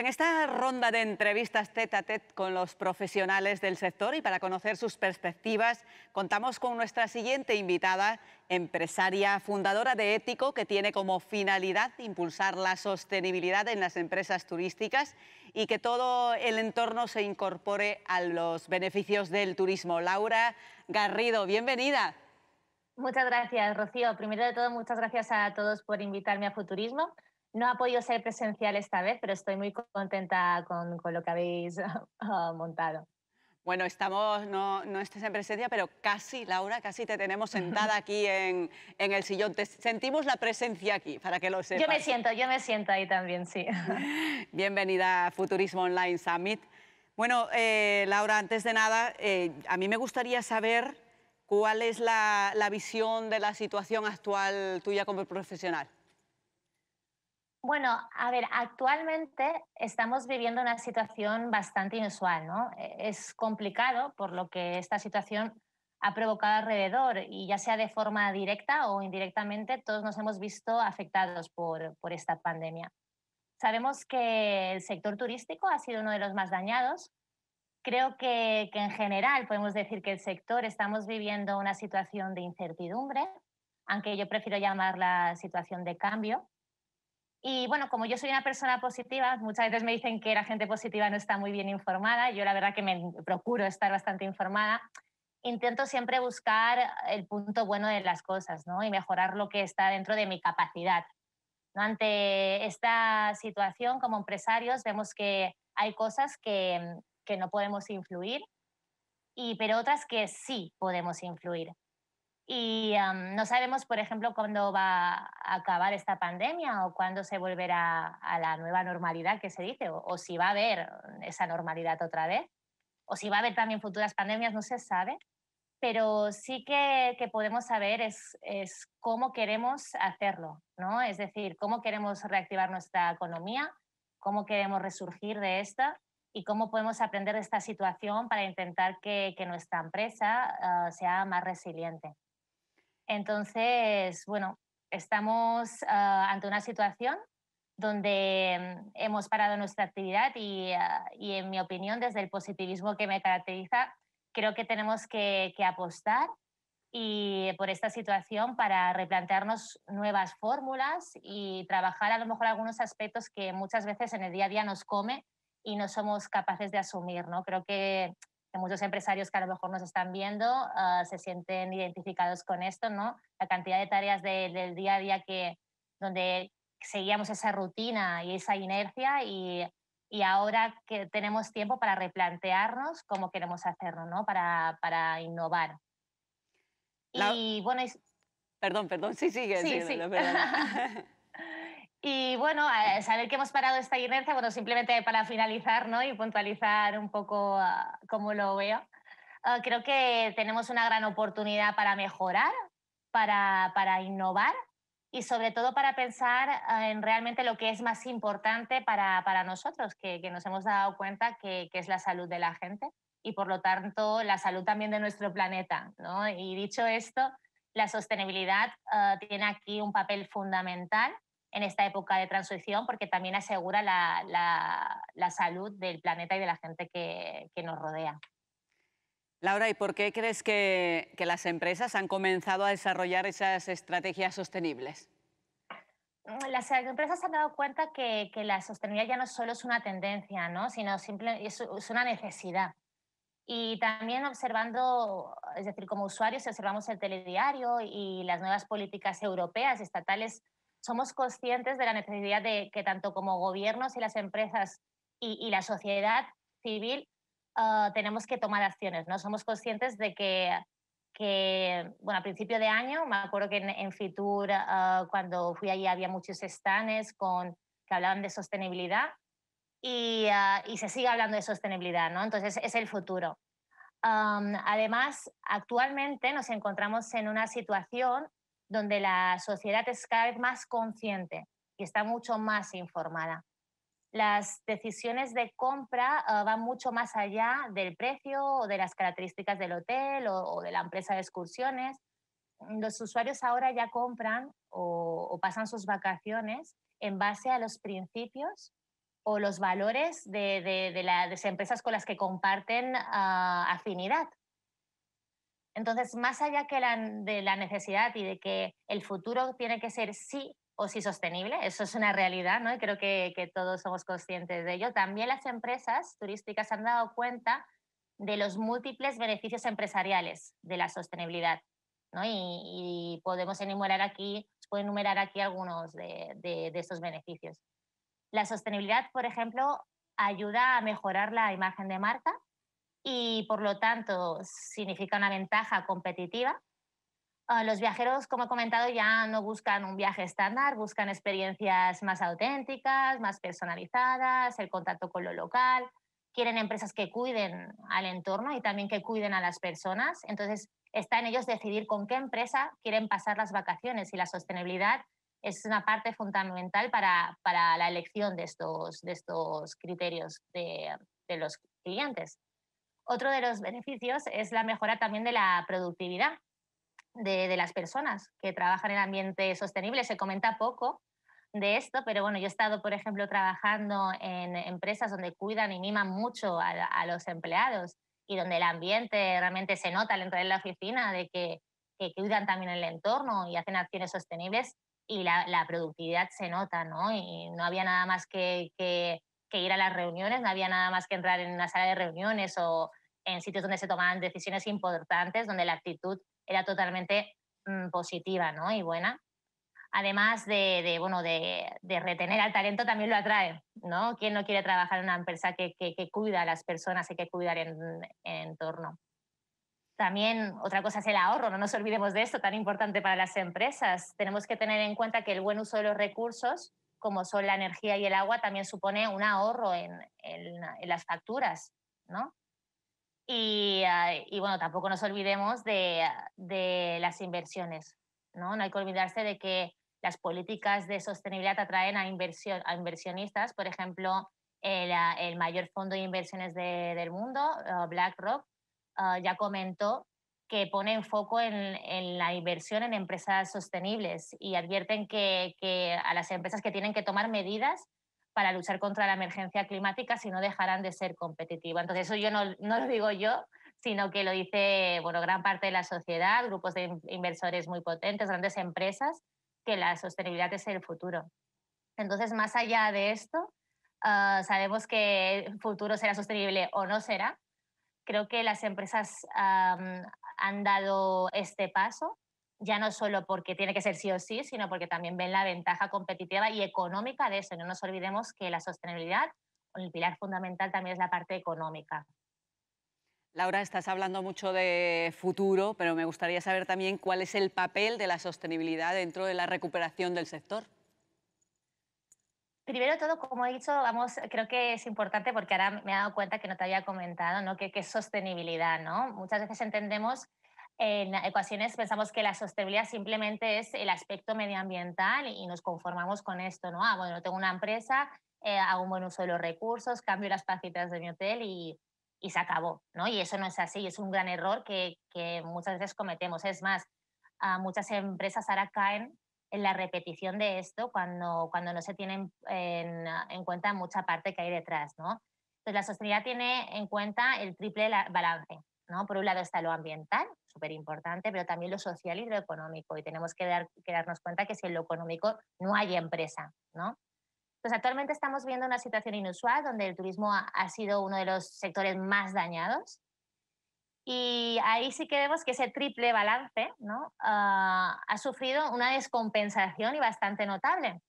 en esta ronda de entrevistas TET a TET con los profesionales del sector y para conocer sus perspectivas, contamos con nuestra siguiente invitada, empresaria fundadora de Ético, que tiene como finalidad impulsar la sostenibilidad en las empresas turísticas y que todo el entorno se incorpore a los beneficios del turismo. Laura Garrido, bienvenida. Muchas gracias, Rocío. Primero de todo, muchas gracias a todos por invitarme a Futurismo. No ha podido ser presencial esta vez, pero estoy muy contenta con, lo que habéis montado. Bueno, estamos, no, no estás en presencia, pero casi, Laura, casi te tenemos sentada aquí en, el sillón. sentimos la presencia aquí, para que lo sepas. Yo me siento, yo me siento ahí también, sí. Bienvenida a Futurismo Online Summit. Bueno, eh, Laura, antes de nada, eh, a mí me gustaría saber cuál es la visión de la situación actual tuya como profesional. Bueno, a ver, actualmente estamos viviendo una situación bastante inusual, ¿no? E-, es complicado por lo que esta situación ha provocado alrededor y ya sea de forma directa o indirectamente todos nos hemos visto afectados por, por esta pandemia. Sabemos que el sector turístico ha sido uno de los más dañados. Creo que, que en general podemos decir que el sector estamos viviendo una situación de incertidumbre, aunque yo prefiero llamarla situación de cambio y bueno, como yo soy una persona positiva, muchas veces me dicen que la gente positiva no está muy bien informada. Yo la verdad que me procuro estar bastante informada. Intento siempre buscar el punto bueno de las cosas ¿no? y mejorar lo que está dentro de mi capacidad. ¿No? Ante esta situación como empresarios vemos que hay cosas que, que no podemos influir, y, pero otras que sí podemos influir. Y no sabemos, por ejemplo, cuándo va a acabar esta pandemia o cuándo se volverá a la nueva normalidad que se dice, o, si va a haber esa normalidad otra vez, o si va a haber también futuras pandemias, no se sabe. Pero sí que, que podemos saber es, es, cómo queremos hacerlo, ¿no? Es decir, cómo queremos reactivar nuestra economía, cómo queremos resurgir de esta y cómo podemos aprender de esta situación para intentar que, nuestra empresa ah, sea más resiliente. Entonces, bueno, estamos ah, ante una situación donde mm, hemos parado nuestra actividad ah, y, en mi opinión, desde el positivismo que me caracteriza, creo que tenemos que, que apostar y por esta situación para replantearnos nuevas fórmulas y trabajar a lo mejor algunos aspectos que muchas veces en el día a día nos come y no somos capaces de asumir. ¿no? Creo que que muchos empresarios que a lo mejor nos están viendo ah, se sienten identificados con esto, ¿no? La cantidad de tareas del día a día que, donde seguíamos esa rutina y esa inercia y, y, ahora que tenemos tiempo para replantearnos cómo queremos hacerlo, ¿no? Para, para innovar. Y bueno, Perdón, perdón, sí, sigue. Sí, sí. sí. Y bueno, saber que hemos parado esta inercia, bueno, simplemente para finalizar ¿no? y puntualizar un poco ah, cómo lo veo, ah, creo que tenemos una gran oportunidad para mejorar, para, para innovar y sobre todo para pensar ah, en realmente lo que es más importante para, para nosotros, que, que, nos hemos dado cuenta que, que, es la salud de la gente y por lo tanto la salud también de nuestro planeta. ¿no? Y dicho esto, la sostenibilidad tiene aquí un papel fundamental en esta época de transición porque también asegura la, salud del planeta y de la gente que, nos rodea. Laura, ¿y por qué crees que, las empresas han comenzado a desarrollar esas estrategias sostenibles? las empresas se han dado cuenta que, que, la sostenibilidad ya no solo es una tendencia, ¿no? sino simplemente es, es, una necesidad. Y también observando, es decir, como usuarios observamos el telediario y las nuevas políticas europeas, estatales somos conscientes de la necesidad de que tanto como gobiernos y las empresas y, la sociedad civil ah, tenemos que tomar acciones, ¿no? Somos conscientes de que, bueno, a principio de año, me acuerdo que en, Fitur, ah, cuando fui allí, había muchos stands con, que hablaban de sostenibilidad y, ah, se sigue hablando de sostenibilidad, ¿no? Entonces, es el futuro. además, actualmente nos encontramos en una situación donde la sociedad es cada vez más consciente y está mucho más informada. Las decisiones de compra ah, van mucho más allá del precio o de las características del hotel o, de la empresa de excursiones. Los usuarios ahora ya compran o, pasan sus vacaciones en base a los principios o los valores de, las empresas con las que comparten ah, afinidad. Entonces, más allá de la necesidad y de que el futuro tiene que ser sí o sí sostenible, eso es una realidad, ¿no? Y creo que, todos somos conscientes de ello. También las empresas turísticas han dado cuenta de los múltiples beneficios empresariales de la sostenibilidad. ¿no? Y, podemos enumerar aquí, puedo enumerar aquí algunos de, esos beneficios. La sostenibilidad, por ejemplo, ayuda a mejorar la imagen de marca y por lo tanto significa una ventaja competitiva. Ah, los viajeros, como he comentado, ya no buscan un viaje estándar, buscan experiencias más auténticas, más personalizadas, el contacto con lo local, quieren empresas que cuiden al entorno y también que cuiden a las personas. Entonces, está en ellos decidir con qué empresa quieren pasar las vacaciones y la sostenibilidad es una parte fundamental para, para la elección de estos, de estos criterios de, de los clientes. Otro de los beneficios es la mejora también de la productividad de, de las personas que trabajan en ambiente sostenible. Se comenta poco, de esto, pero bueno, yo he estado, por ejemplo, trabajando en empresas donde cuidan y miman mucho a, a los empleados y donde el ambiente realmente se nota al entrar en la oficina, de que, que cuidan también el entorno y hacen acciones sostenibles y la, la productividad se nota, ¿no? Y no había nada más que, que, que, ir a las reuniones, no había nada más que entrar en una sala de reuniones o, en sitios donde se tomaban decisiones importantes, donde la actitud era totalmente mm, positiva ¿no? y buena. Además de, bueno, de, retener al talento, también lo atrae. ¿no? ¿Quién no quiere trabajar en una empresa que, cuida a las personas y que cuida el, entorno? También otra cosa es el ahorro, no nos olvidemos de esto, tan importante para las empresas. Tenemos que tener en cuenta que el buen uso de los recursos como son la energía y el agua, también supone un ahorro en, en las facturas, ¿no? Ah, y, bueno, tampoco nos olvidemos ah, de, las inversiones, ¿no? No hay que olvidarse de que las políticas de sostenibilidad atraen a, a inversionistas, por ejemplo, el, ah, mayor fondo de inversiones del mundo, BlackRock, ya comentó que pone en foco en, la inversión en empresas sostenibles y advierten que a las empresas que tienen que tomar medidas para luchar contra la emergencia climática si no dejarán de ser competitivas. Entonces, eso yo no, lo digo yo, sino que lo dice bueno, gran parte de la sociedad, grupos de inversores muy potentes, grandes empresas, que la sostenibilidad es el futuro. Entonces, más allá de esto, ah, sabemos que el futuro será sostenible o no será. Creo que las empresas han dado este paso ya no solo porque tiene que ser sí o sí, sino porque también ven la ventaja competitiva y económica de eso. No nos olvidemos que la sostenibilidad, el pilar fundamental también es la parte económica. Laura, estás hablando mucho de futuro, pero me gustaría saber también cuál es el papel de la sostenibilidad dentro de la recuperación del sector. Primero todo, como he dicho, vamos, creo que es importante porque ahora me he dado cuenta que no te había comentado, ¿no? Que, es sostenibilidad, ¿no? Muchas veces entendemos en ecuaciones pensamos que la sostenibilidad simplemente es el aspecto medioambiental y nos conformamos con esto, ¿no? Ah, bueno, tengo una empresa, eh, hago un buen uso de los recursos, cambio las tacitas de mi hotel y, y se acabó, ¿no? Y eso no es así, es un gran error que, que muchas veces cometemos. Es más, a ah, muchas empresas ahora caen en la repetición de esto cuando, cuando no se tienen en, en cuenta mucha parte que hay detrás, ¿no? Entonces, la sostenibilidad tiene en cuenta el triple balance, por un lado está lo ambiental, súper importante, pero también lo social y lo económico. Y tenemos que, dar, que darnos cuenta que si en lo económico no hay empresa, ¿no? Entonces, actualmente estamos viendo una situación inusual donde el turismo ha, sido uno de los sectores más dañados. Y ahí sí que vemos que ese triple balance ¿no? Ah, ha sufrido una descompensación y bastante notable.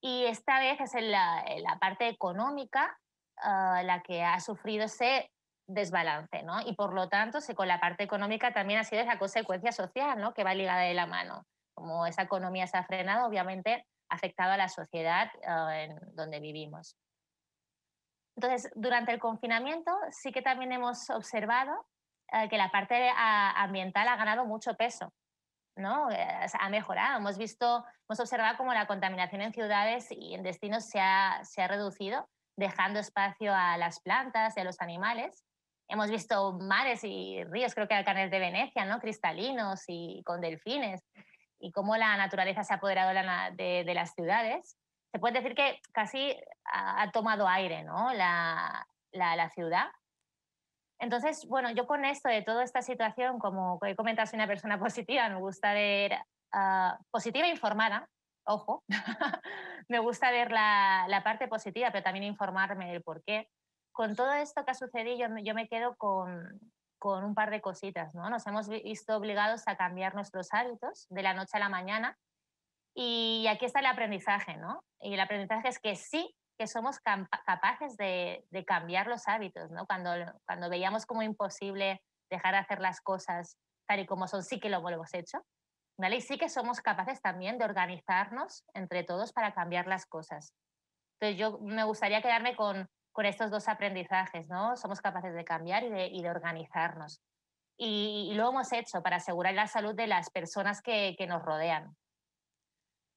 Y esta vez es en la, la parte económica ah, la que ha sufrido ese desbalance, ¿no? Y por lo tanto, con la parte económica también ha sido esa consecuencia social, ¿no? Que va ligada de la mano. Como esa economía se ha frenado, obviamente ha afectado a la sociedad eh, en donde vivimos. Entonces, durante el confinamiento sí que también hemos observado eh, que la parte ambiental ha ganado mucho peso, ¿no? Eh, ha mejorado. Hemos visto, hemos observado cómo la contaminación en ciudades y en destinos se ha, se ha reducido, dejando espacio a las plantas y a los animales hemos visto mares y ríos, creo que al canal de Venecia, ¿no? cristalinos y con delfines, y cómo la naturaleza se ha apoderado de, las ciudades. Se puede decir que casi ha, tomado aire ¿no? la, ciudad. Entonces, bueno, yo con esto de toda esta situación, como comentas, comentado, soy una persona positiva, me gusta ver ah, positiva e informada, ojo, me gusta ver la, la parte positiva, pero también informarme del por qué con todo esto que ha sucedido, yo, me quedo con, un par de cositas, ¿no? Nos hemos visto obligados a cambiar nuestros hábitos de la noche a la mañana y aquí está el aprendizaje, ¿no? Y el aprendizaje es que sí que somos capaces de, cambiar los hábitos, ¿no? Cuando, veíamos como imposible dejar de hacer las cosas tal y como son, sí que lo hemos hecho, ¿vale? Y sí que somos capaces también de organizarnos entre todos para cambiar las cosas. Entonces yo me gustaría quedarme con, por estos dos aprendizajes, ¿no? Somos capaces de cambiar y de, organizarnos. Y, lo hemos hecho para asegurar la salud de las personas que, nos rodean.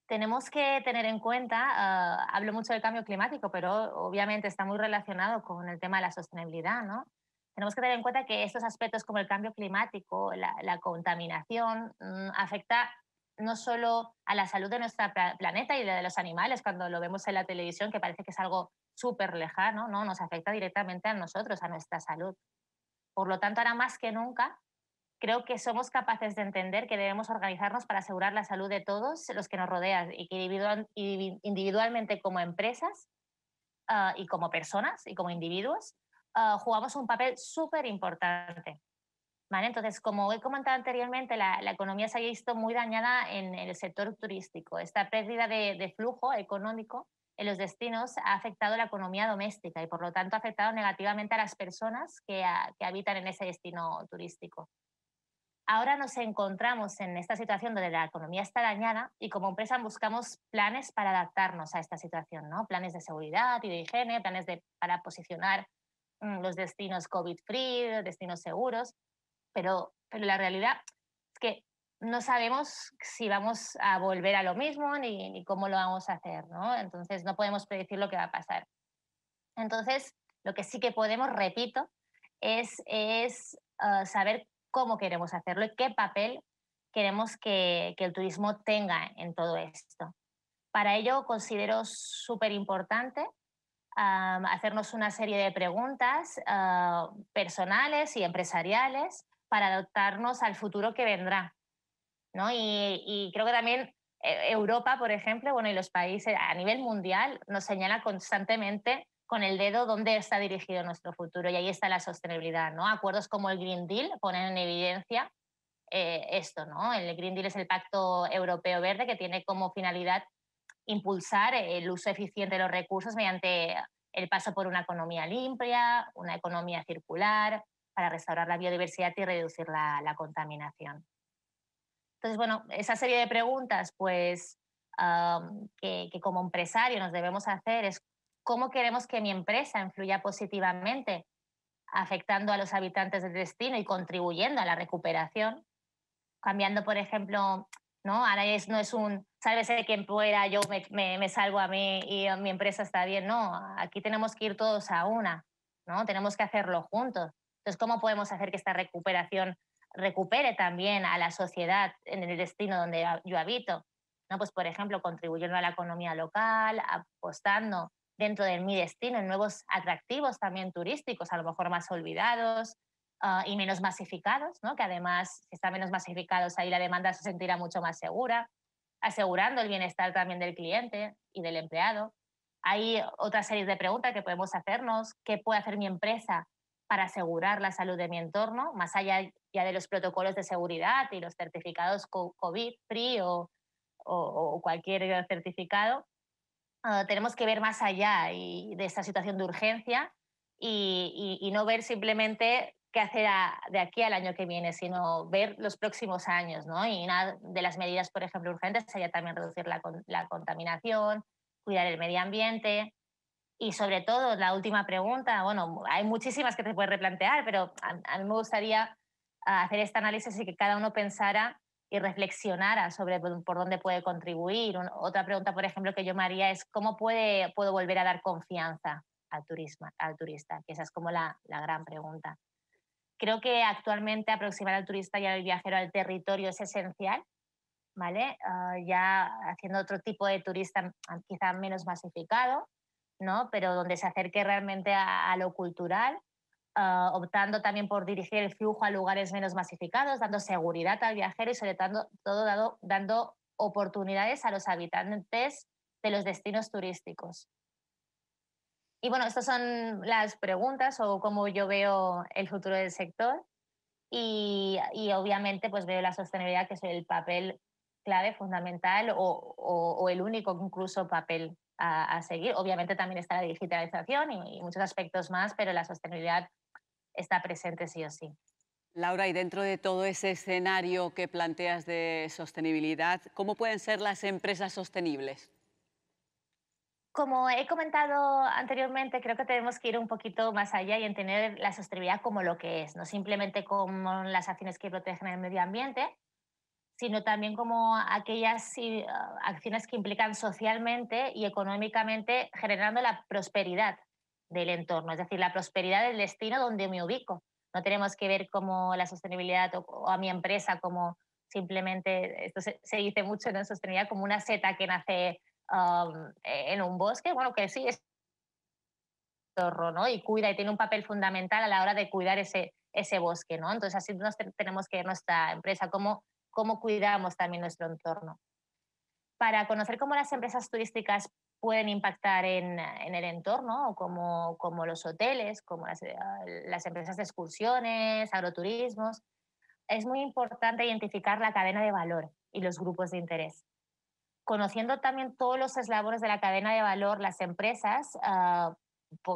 Tenemos que tener en cuenta, ah, hablo mucho del cambio climático, pero obviamente está muy relacionado con el tema de la sostenibilidad, ¿no? Tenemos que tener en cuenta que estos aspectos como el cambio climático, la, contaminación, mm, afecta no solo a la salud de nuestro planeta y de los animales, cuando lo vemos en la televisión, que parece que es algo súper lejano, ¿no? Nos afecta directamente a nosotros, a nuestra salud. Por lo tanto, ahora más que nunca, creo que somos capaces de entender que debemos organizarnos para asegurar la salud de todos los que nos rodean y que individualmente como empresas ah, y como personas y como individuos ah, jugamos un papel súper importante. ¿Vale? Entonces, como he comentado anteriormente, la, economía se ha visto muy dañada en el sector turístico. Esta pérdida de flujo económico en los destinos ha afectado la economía doméstica y por lo tanto ha afectado negativamente a las personas ah, que, habitan en ese destino turístico. Ahora nos encontramos en esta situación donde la economía está dañada y como empresa buscamos planes para adaptarnos a esta situación, ¿no? Planes de seguridad y de higiene, planes de, para posicionar mm, los destinos COVID-free, destinos seguros, pero, pero la realidad es que no sabemos si vamos a volver a lo mismo ni, cómo lo vamos a hacer, ¿no? Entonces no podemos predecir lo que va a pasar. Entonces, lo que sí que podemos, repito, es, es ah, saber cómo queremos hacerlo y qué papel queremos que, el turismo tenga en todo esto. Para ello considero súper importante ah, hacernos una serie de preguntas ah, personales y empresariales para adaptarnos al futuro que vendrá. Y, creo que también eh, Europa, por ejemplo, bueno, y los países a nivel mundial nos señala constantemente con el dedo dónde está dirigido nuestro futuro y ahí está la sostenibilidad, Acuerdos como el Green Deal ponen en evidencia eh, esto, El Green Deal es el Pacto Europeo Verde que tiene como finalidad impulsar el uso eficiente de los recursos mediante el paso por una economía limpia, una economía circular, para restaurar la biodiversidad y reducir la contaminación. Entonces, bueno, esa serie de preguntas, pues, que, como empresario nos debemos hacer es cómo queremos que mi empresa influya positivamente, afectando a los habitantes del destino y contribuyendo a la recuperación, cambiando, por ejemplo, ¿no? Ahora es, no es un, sálvese quien pueda, yo me, salgo a mí y mi empresa está bien. No, aquí tenemos que ir todos a una, ¿no? Tenemos que hacerlo juntos. Entonces, ¿cómo podemos hacer que esta recuperación recupere también a la sociedad en el destino donde yo habito. ¿no? Pues, por ejemplo, contribuyendo a la economía local, apostando dentro de mi destino en nuevos atractivos también turísticos, a lo mejor más olvidados ah, y menos masificados, ¿no? que además, si están menos masificados, ahí la demanda se sentirá mucho más segura, asegurando el bienestar también del cliente y del empleado. Hay otra serie de preguntas que podemos hacernos, ¿qué puede hacer mi empresa para asegurar la salud de mi entorno, más allá ya de los protocolos de seguridad y los certificados COVID, PRI o, o, cualquier certificado, ah, tenemos que ver más allá de esta situación de urgencia y, no ver simplemente qué hacer de aquí al año que viene, sino ver los próximos años, ¿no? Y una de las medidas, por ejemplo, urgentes sería también reducir la, la contaminación, cuidar el medio ambiente, y sobre todo, la última pregunta, bueno, hay muchísimas que te puedes replantear, pero a, mí me gustaría ah, hacer este análisis y que cada uno pensara y reflexionara sobre por dónde puede contribuir. otra pregunta, por ejemplo, que yo me haría es cómo puede, puedo volver a dar confianza al, turismo, al turista, que esa es como la, gran pregunta. Creo que actualmente aproximar al turista y al viajero al territorio es esencial, ¿vale? Ah, ya haciendo otro tipo de turista quizá menos masificado, pero donde se acerque realmente a, lo cultural, ah, optando también por dirigir el flujo a lugares menos masificados, dando seguridad al viajero y sobre todo dado, dando oportunidades a los habitantes de los destinos turísticos. Y bueno, estas son las preguntas o cómo yo veo el futuro del sector. Y, obviamente pues veo la sostenibilidad que es el papel clave, fundamental o el único incluso papel a, seguir. Obviamente también está la digitalización y, y muchos aspectos más, pero la sostenibilidad está presente sí o sí. Laura, y dentro de todo ese escenario que planteas de sostenibilidad, ¿cómo pueden ser las empresas sostenibles? Como he comentado anteriormente, creo que tenemos que ir un poquito más allá y entender la sostenibilidad como lo que es, no simplemente como las acciones que protegen el medio ambiente, sino también como aquellas eh, acciones que implican socialmente y económicamente generando la prosperidad del entorno, es decir, la prosperidad del destino donde me ubico. No tenemos que ver como la sostenibilidad o, a mi empresa como simplemente, esto se, dice mucho en sostenibilidad, como una seta que nace um, en un bosque, bueno, que sí es torro, ¿no? Y cuida y tiene un papel fundamental a la hora de cuidar ese, ese bosque, ¿no? Entonces así tenemos que ver nuestra empresa, como cómo cuidamos también nuestro entorno. Para conocer cómo las empresas turísticas pueden impactar en, el entorno, como, como, los hoteles, como eh, las, empresas de excursiones, agroturismos, es muy importante identificar la cadena de valor y los grupos de interés conociendo también todos los eslabones de la cadena de valor, las empresas ah,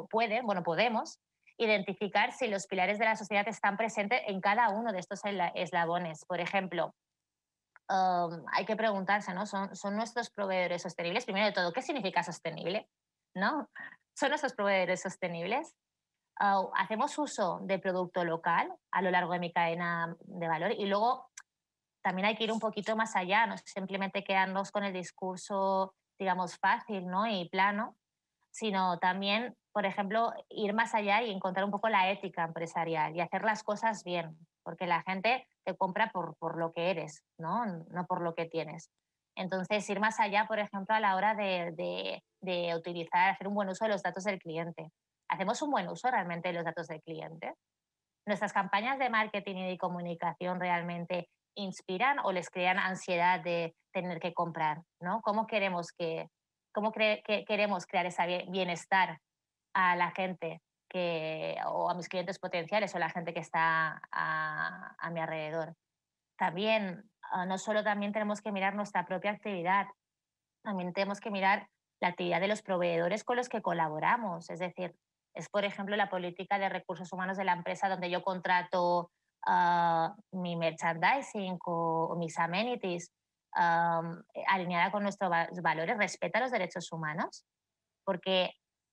pueden, bueno, podemos identificar si los pilares de la sociedad están presentes en cada uno de estos eslabones. Por ejemplo, hay que preguntarse, ¿no? ¿Son, nuestros proveedores sostenibles? Primero de todo, ¿qué significa sostenible? ¿No? ¿Son nuestros proveedores sostenibles? hacemos uso de producto local a lo largo de mi cadena de valor y luego también hay que ir un poquito más allá, no simplemente quedarnos con el discurso, digamos, fácil ¿no? y plano, sino también, por ejemplo, ir más allá y encontrar un poco la ética empresarial y hacer las cosas bien porque la gente te compra por, por lo que eres, ¿no? no por lo que tienes. Entonces, ir más allá, por ejemplo, a la hora de, utilizar, hacer un buen uso de los datos del cliente. ¿Hacemos un buen uso realmente de los datos del cliente? ¿Nuestras campañas de marketing y de comunicación realmente inspiran o les crean ansiedad de tener que comprar? ¿no? ¿Cómo, queremos, que, cómo queremos crear ese bienestar a la gente o a mis clientes potenciales o la gente que está a, mi alrededor. También, ah, no solo también tenemos que mirar nuestra propia actividad, también tenemos que mirar la actividad de los proveedores con los que colaboramos. Es decir, es por ejemplo la política de recursos humanos de la empresa donde yo contrato ah, mi merchandising o, mis amenities eh, alineada con nuestros valores, respeta los derechos humanos, porque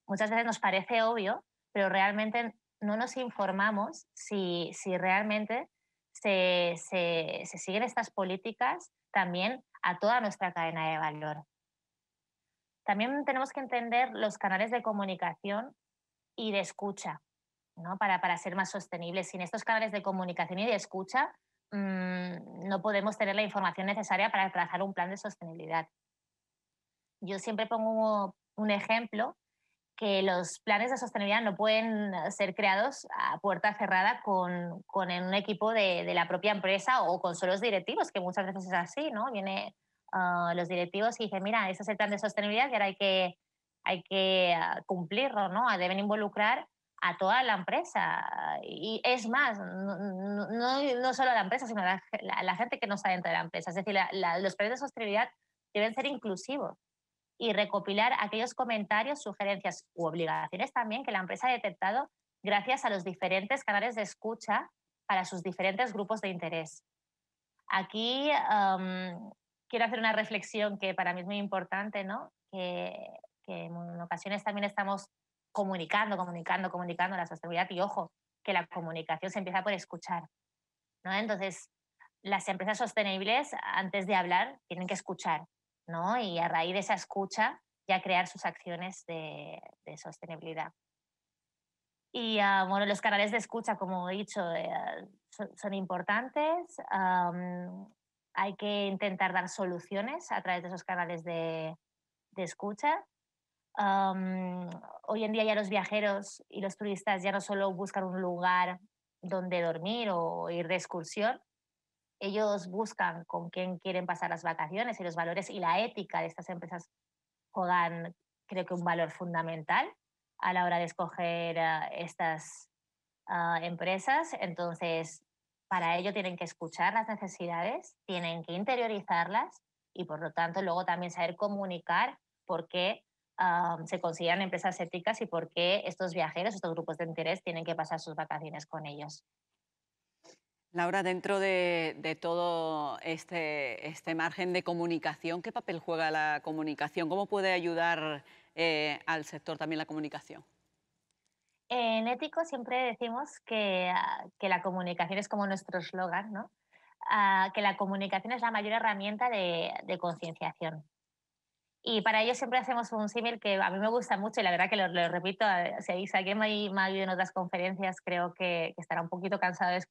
muchas veces nos parece obvio pero realmente no nos informamos si, realmente se, siguen estas políticas también a toda nuestra cadena de valor. También tenemos que entender los canales de comunicación y de escucha, ¿no? para, para ser más sostenibles. Sin estos canales de comunicación y de escucha, mm, no podemos tener la información necesaria para trazar un plan de sostenibilidad. Yo siempre pongo un ejemplo que los planes de sostenibilidad no pueden eh, ser creados a puerta cerrada con, un equipo de, la propia empresa o con solos directivos, que muchas veces es así, ¿no? Vienen ah, los directivos y dicen, mira, ese es el plan de sostenibilidad y ahora hay que, hay que ah, cumplirlo, ¿no? Ah, deben involucrar a toda la empresa. Y es más, no, no, solo a la empresa, sino a la, gente que no está dentro de la empresa. Es decir, los planes de sostenibilidad deben ser inclusivos y recopilar aquellos comentarios, sugerencias u obligaciones también que la empresa ha detectado gracias a los diferentes canales de escucha para sus diferentes grupos de interés. Aquí quiero hacer una reflexión que para mí es muy importante, ¿no? que, en ocasiones también estamos comunicando, comunicando, comunicando la sostenibilidad y ojo, que la comunicación se empieza por escuchar. ¿no? Entonces, las empresas sostenibles, antes de hablar, tienen que escuchar. ¿no? Y a raíz de esa escucha ya crear sus acciones de, sostenibilidad. Y ah, bueno, los canales de escucha, como he dicho, eh, son, importantes. hay que intentar dar soluciones a través de esos canales de, escucha. hoy en día ya los viajeros y los turistas ya no solo buscan un lugar donde dormir o ir de excursión, ellos buscan con quién quieren pasar las vacaciones y los valores y la ética de estas empresas juegan, creo que, un valor fundamental a la hora de escoger ah, estas ah, empresas. Entonces, para ello tienen que escuchar las necesidades, tienen que interiorizarlas y, por lo tanto, luego también saber comunicar por qué ah, se consideran empresas éticas y por qué estos viajeros, estos grupos de interés, tienen que pasar sus vacaciones con ellos. Laura, dentro de, todo este, este, margen de comunicación, ¿qué papel juega la comunicación? ¿Cómo puede ayudar eh, al sector también la comunicación? En Ético siempre decimos que, ah, la comunicación es como nuestro eslogan, ¿no? Ah, que la comunicación es la mayor herramienta de concienciación. Y para ello siempre hacemos un símil que a mí me gusta mucho y la verdad que lo, repito, eh, si me ha oído en otras conferencias creo que, estará un poquito cansado de,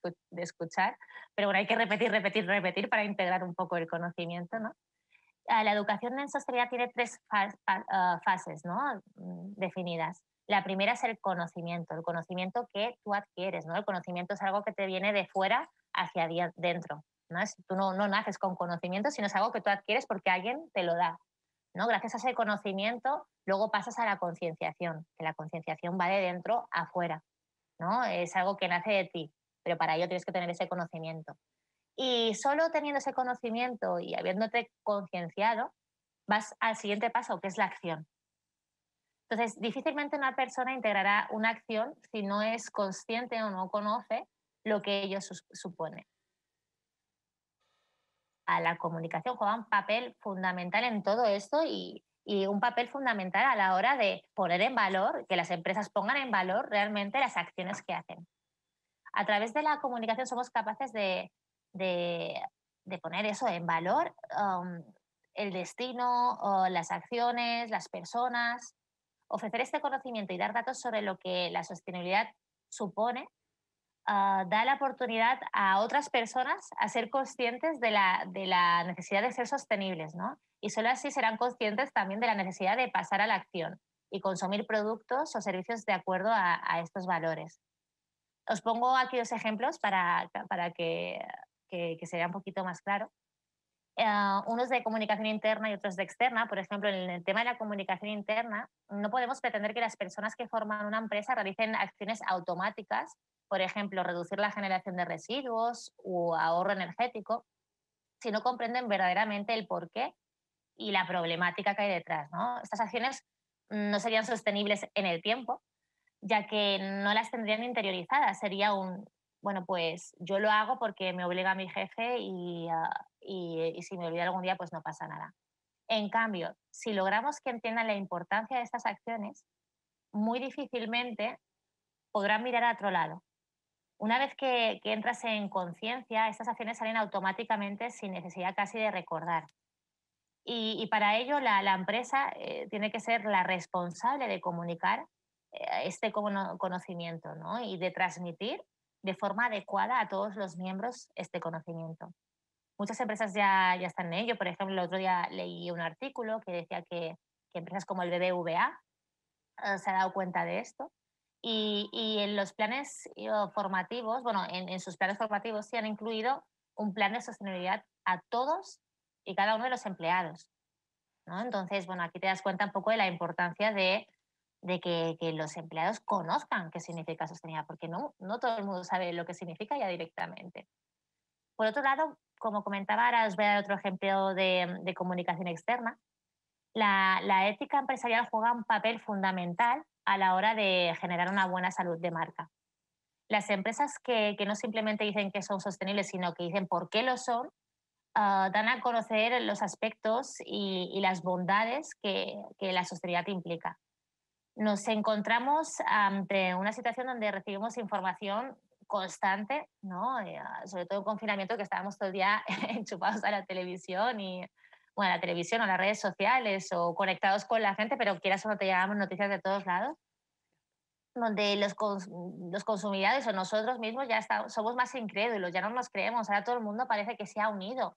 escuchar, pero bueno, hay que repetir, repetir, repetir para integrar un poco el conocimiento, ¿no? Ah, la educación en sostenibilidad tiene tres ah, fases ¿no? Mm, definidas. La primera es el conocimiento, el conocimiento que tú adquieres, ¿no? El conocimiento es algo que te viene de fuera hacia dentro, ¿no? tú no, no naces con conocimiento, sino es algo que tú adquieres porque alguien te lo da, ¿no? Gracias a ese conocimiento, luego pasas a la concienciación, que la concienciación va de dentro a fuera. ¿no? Es algo que nace de ti, pero para ello tienes que tener ese conocimiento. Y solo teniendo ese conocimiento y habiéndote concienciado, vas al siguiente paso, que es la acción. Entonces, difícilmente una persona integrará una acción si no es consciente o no conoce lo que ello supone la comunicación juega un papel fundamental en todo esto y, un papel fundamental a la hora de poner en valor, que las empresas pongan en valor realmente las acciones que hacen. A través de la comunicación somos capaces de, poner eso en valor, um, el destino, las acciones, las personas. Ofrecer este conocimiento y dar datos sobre lo que la sostenibilidad supone Ah, da la oportunidad a otras personas a ser conscientes de la, necesidad de ser sostenibles, Y solo así serán conscientes también de la necesidad de pasar a la acción y consumir productos o servicios de acuerdo a, estos valores. Os pongo aquí dos ejemplos para, que, que, se vea un poquito más claro. Ah, unos de comunicación interna y otros de externa. Por ejemplo, en el tema de la comunicación interna, no podemos pretender que las personas que forman una empresa realicen acciones automáticas por ejemplo, reducir la generación de residuos o ahorro energético, si no comprenden verdaderamente el porqué y la problemática que hay detrás. Estas acciones no serían sostenibles en el tiempo, ya que no las tendrían interiorizadas. Sería un, bueno, pues yo lo hago porque me obliga mi jefe ah, y, y si me olvida algún día, pues no pasa nada. En cambio, si logramos que entiendan la importancia de estas acciones, muy difícilmente podrán mirar a otro lado una vez que, entras en conciencia, estas acciones salen automáticamente sin necesidad casi de recordar. Y, para ello la, empresa eh, tiene que ser la responsable de comunicar eh, este conocimiento y de transmitir de forma adecuada a todos los miembros este conocimiento. Muchas empresas ya, están en ello. Por ejemplo, el otro día leí un artículo que decía que, empresas como el BBVA eh, se ha dado cuenta de esto y, en los planes eh, formativos, bueno, en, sus planes formativos sí han incluido un plan de sostenibilidad a todos y cada uno de los empleados. ¿no? Entonces, bueno, aquí te das cuenta un poco de la importancia de, de que, que, los empleados conozcan qué significa sostenibilidad, porque no, no todo el mundo sabe lo que significa ya directamente. Por otro lado, como comentaba, ahora os voy a dar otro ejemplo de, comunicación externa. La, la, ética empresarial juega un papel fundamental a la hora de generar una buena salud de marca. Las empresas que, no simplemente dicen que son sostenibles, sino que dicen por qué lo son, ah, dan a conocer los aspectos y, las bondades que, la sostenibilidad implica. Nos encontramos ante una situación donde recibimos información constante, ¿no? Eh, sobre todo en confinamiento que estábamos todo el día enchufados a la televisión y, a la televisión o las redes sociales o conectados con la gente, pero quieras o no te llevamos noticias de todos lados, donde los, los consumidores o nosotros mismos ya estamos somos más incrédulos, ya no nos creemos, ahora todo el mundo parece que se ha unido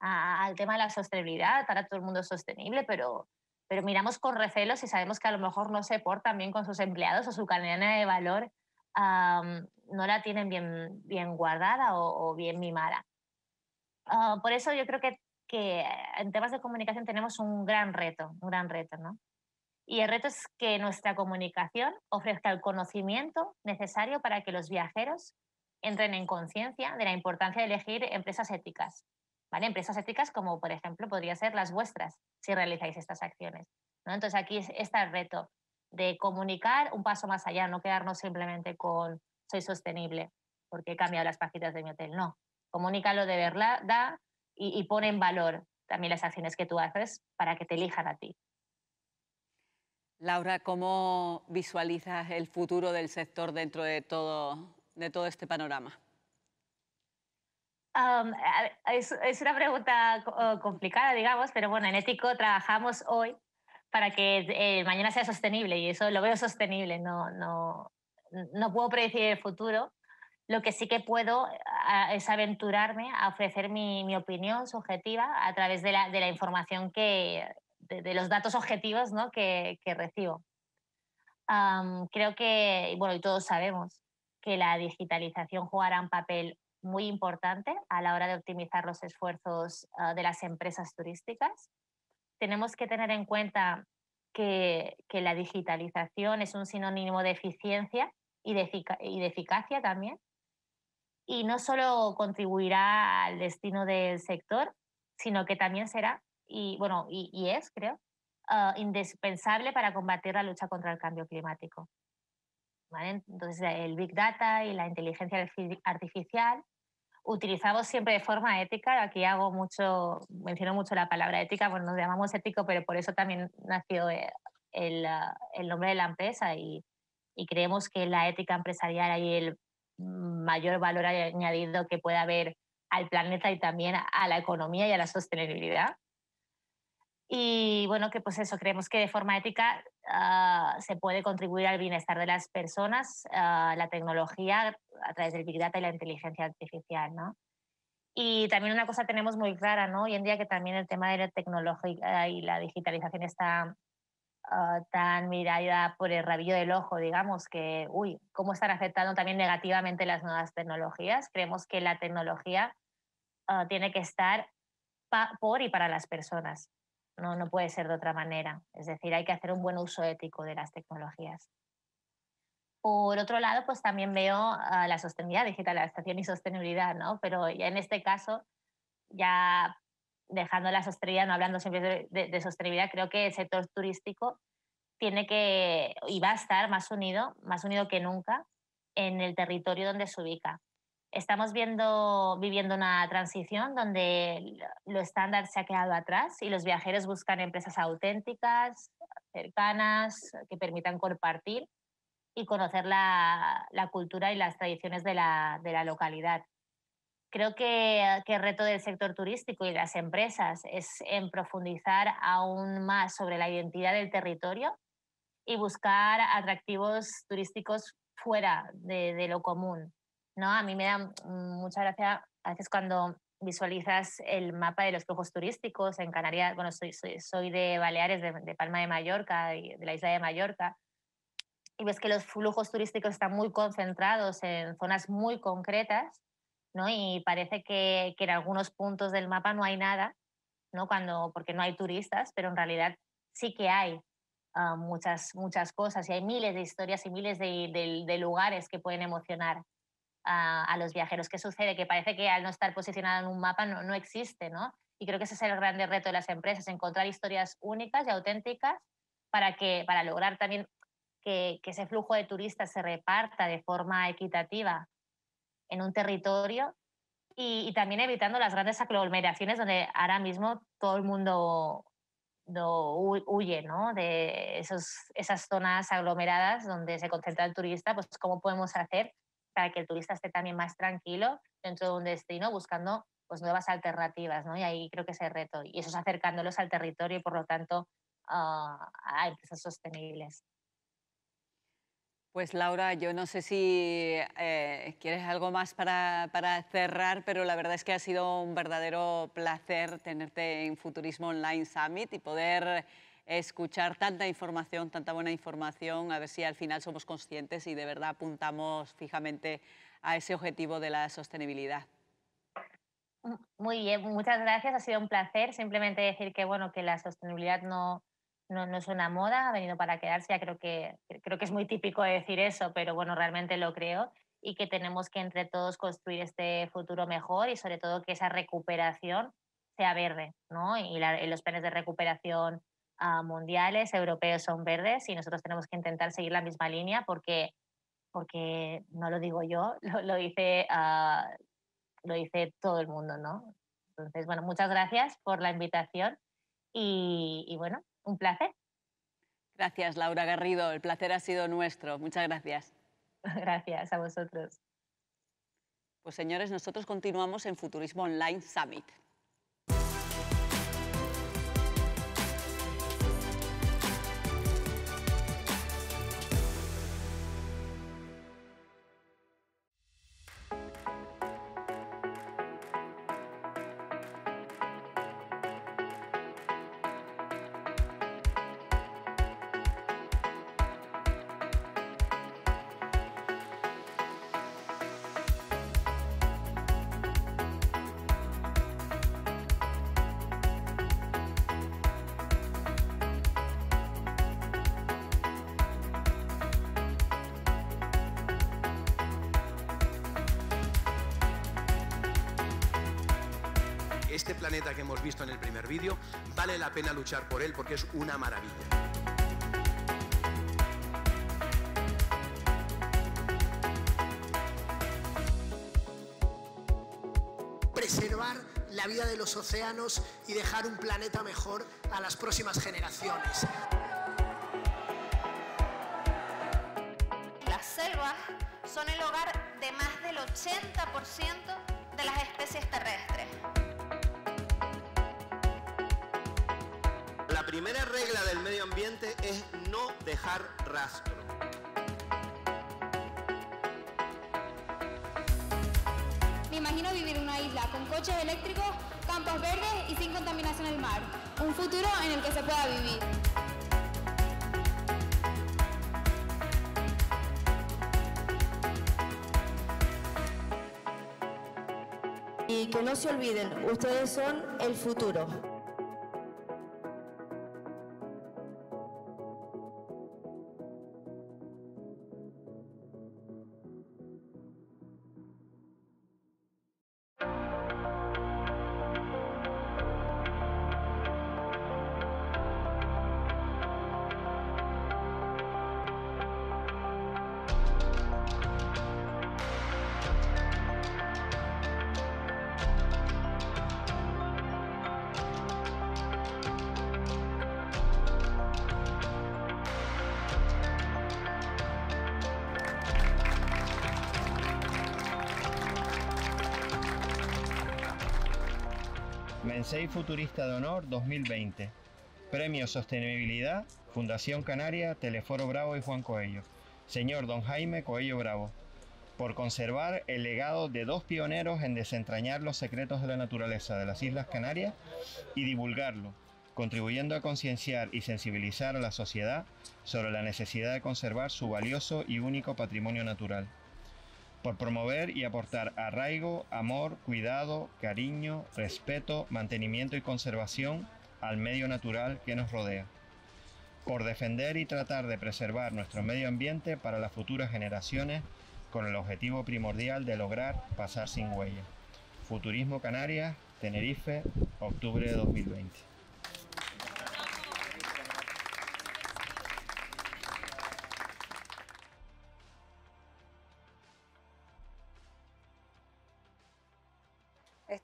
al tema de la sostenibilidad, ahora todo el mundo es sostenible, pero, pero miramos con recelos y sabemos que a lo mejor no se portan bien con sus empleados o su cadena de valor no la tienen bien, bien guardada o, bien mimada. Ah, por eso yo creo que que eh, en temas de comunicación tenemos un gran reto, un gran reto, ¿no? Y el reto es que nuestra comunicación ofrezca el conocimiento necesario para que los viajeros entren en conciencia de la importancia de elegir empresas éticas, ¿vale? Empresas éticas como, por ejemplo, podría ser las vuestras si realizáis estas acciones, ¿no? Entonces aquí está el reto de comunicar un paso más allá, no quedarnos simplemente con soy sostenible porque he cambiado las pajitas de mi hotel, no. Comunícalo de verdad, y, pone en valor también las acciones que tú haces para que te elijan a ti. Laura, ¿cómo visualizas el futuro del sector dentro de todo, de todo este panorama? Um, es, una pregunta uh, complicada, digamos, pero bueno, en Ético trabajamos hoy para que eh, mañana sea sostenible y eso lo veo sostenible, no, no, no puedo predecir el futuro, lo que sí que puedo es aventurarme a ofrecer mi, opinión subjetiva a través de la, información que, de, los datos objetivos que, recibo. creo que, bueno, y todos sabemos que la digitalización jugará un papel muy importante a la hora de optimizar los esfuerzos ah, de las empresas turísticas. Tenemos que tener en cuenta que, la digitalización es un sinónimo de eficiencia y de eficacia también y no solo contribuirá al destino del sector, sino que también será, y bueno, y, es, creo, ah, indispensable para combatir la lucha contra el cambio climático. Entonces, el Big Data y la inteligencia artificial, utilizamos siempre de forma ética, aquí hago mucho, menciono mucho la palabra ética, bueno, nos llamamos ético, pero por eso también nació eh, ah, el, nombre de la empresa y, y creemos que la ética empresarial y el mayor valor añadido que pueda haber al planeta y también a la economía y a la sostenibilidad. Y bueno, que pues eso, creemos que de forma ética ah, se puede contribuir al bienestar de las personas, ah, la tecnología a través del Big Data y la inteligencia artificial, ¿no? Y también una cosa tenemos muy clara, ¿no? Hoy en día que también el tema de la tecnología y la digitalización está Ah, tan mirada por el rabillo del ojo, digamos, que, uy, cómo están afectando también negativamente las nuevas tecnologías. Creemos que la tecnología ah, tiene que estar por y para las personas. No, no puede ser de otra manera. Es decir, hay que hacer un buen uso ético de las tecnologías. Por otro lado, pues también veo ah, la sostenibilidad, la digital, estación y sostenibilidad, ¿no? Pero ya en este caso, ya dejando la sostenibilidad, no hablando siempre de, sostenibilidad, creo que el sector turístico tiene que y va a estar más unido, más unido que nunca en el territorio donde se ubica. Estamos viendo, viviendo una transición donde lo estándar se ha quedado atrás y los viajeros buscan empresas auténticas, cercanas, que permitan compartir y conocer la, cultura y las tradiciones de la, de la localidad. Creo que, el reto del sector turístico y las empresas es en profundizar aún más sobre la identidad del territorio y buscar atractivos turísticos fuera de, lo común. ¿no? A mí me da mucha gracia a veces cuando visualizas el mapa de los flujos turísticos en Canarias, bueno, soy, soy, de Baleares, de, de, Palma de Mallorca, de la isla de Mallorca, y ves que los flujos turísticos están muy concentrados en zonas muy concretas y parece que, en algunos puntos del mapa no hay nada, ¿no? Cuando, porque no hay turistas, pero en realidad sí que hay ah, muchas, muchas cosas y hay miles de historias y miles de, lugares que pueden emocionar a, los viajeros. ¿Qué sucede? Que parece que al no estar posicionado en un mapa no, existe, Y creo que ese es el gran reto de las empresas, encontrar historias únicas y auténticas para, que, para lograr también que ese flujo de turistas se reparta de forma equitativa en un territorio y, también evitando las grandes aglomeraciones donde ahora mismo todo el mundo no, huye ¿no? de esos, esas zonas aglomeradas donde se concentra el turista, pues cómo podemos hacer para que el turista esté también más tranquilo dentro de un destino buscando pues, nuevas alternativas. ¿no? Y ahí creo que es el reto. Y eso es acercándolos al territorio y por lo tanto ah, a empresas sostenibles. Pues Laura, yo no sé si eh, quieres algo más para, para, cerrar, pero la verdad es que ha sido un verdadero placer tenerte en Futurismo Online Summit y poder escuchar tanta información, tanta buena información, a ver si al final somos conscientes y de verdad apuntamos fijamente a ese objetivo de la sostenibilidad. Muy bien, muchas gracias, ha sido un placer. Simplemente decir que bueno, que la sostenibilidad no, no, es una moda, ha venido para quedarse, ya creo que, creo que es muy típico decir eso, pero bueno, realmente lo creo y que tenemos que entre todos construir este futuro mejor y sobre todo que esa recuperación sea verde, ¿no? Y, los planes de recuperación ah, mundiales, europeos son verdes y nosotros tenemos que intentar seguir la misma línea porque, porque no lo digo yo, lo, dice, ah, lo dice todo el mundo, ¿no? Entonces, bueno, muchas gracias por la invitación y bueno, un placer. Gracias, Laura Garrido. El placer ha sido nuestro. Muchas gracias. Gracias a vosotros. Pues señores, nosotros continuamos en Futurismo Online Summit. este planeta que hemos visto en el primer vídeo, vale la pena luchar por él porque es una maravilla. Preservar la vida de los océanos y dejar un planeta mejor a las próximas generaciones. Las selvas son el hogar de más del 80% de las especies terrestres. La primera regla del medio ambiente es no dejar rastro. Me imagino vivir en una isla con coches eléctricos, campos verdes y sin contaminación del mar. Un futuro en el que se pueda vivir. Y que no se olviden, ustedes son el futuro. Futurista de Honor 2020. Premio Sostenibilidad, Fundación Canaria, Teleforo Bravo y Juan Coello. Señor Don Jaime Coello Bravo, por conservar el legado de dos pioneros en desentrañar los secretos de la naturaleza de las Islas Canarias y divulgarlo, contribuyendo a concienciar y sensibilizar a la sociedad sobre la necesidad de conservar su valioso y único patrimonio natural por promover y aportar arraigo, amor, cuidado, cariño, respeto, mantenimiento y conservación al medio natural que nos rodea, por defender y tratar de preservar nuestro medio ambiente para las futuras generaciones con el objetivo primordial de lograr pasar sin huella. Futurismo Canarias, Tenerife, octubre de 2020.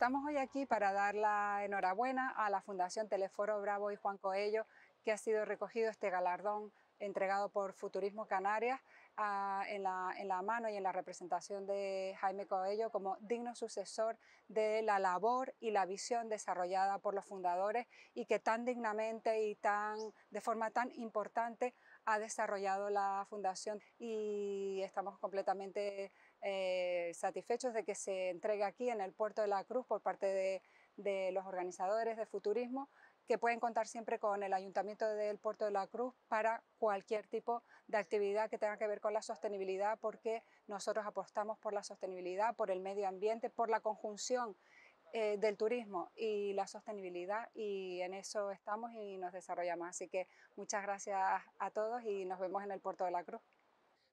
Estamos hoy aquí para dar la enhorabuena a la Fundación Teleforo Bravo y Juan Coello, que ha sido recogido este galardón entregado por Futurismo Canarias ah, en, la, mano y en la representación de Jaime Coello como digno sucesor de la labor y la visión desarrollada por los fundadores y que tan dignamente y tan, de forma tan importante ha desarrollado la Fundación y estamos completamente eh, satisfechos de que se entregue aquí en el puerto de la Cruz por parte de, los organizadores de Futurismo que pueden contar siempre con el Ayuntamiento del Puerto de la Cruz para cualquier tipo de actividad que tenga que ver con la sostenibilidad, porque nosotros apostamos por la sostenibilidad, por el medio ambiente, por la conjunción eh, del turismo y la sostenibilidad, y en eso estamos y nos desarrollamos. Así que muchas gracias a todos y nos vemos en el Puerto de la Cruz.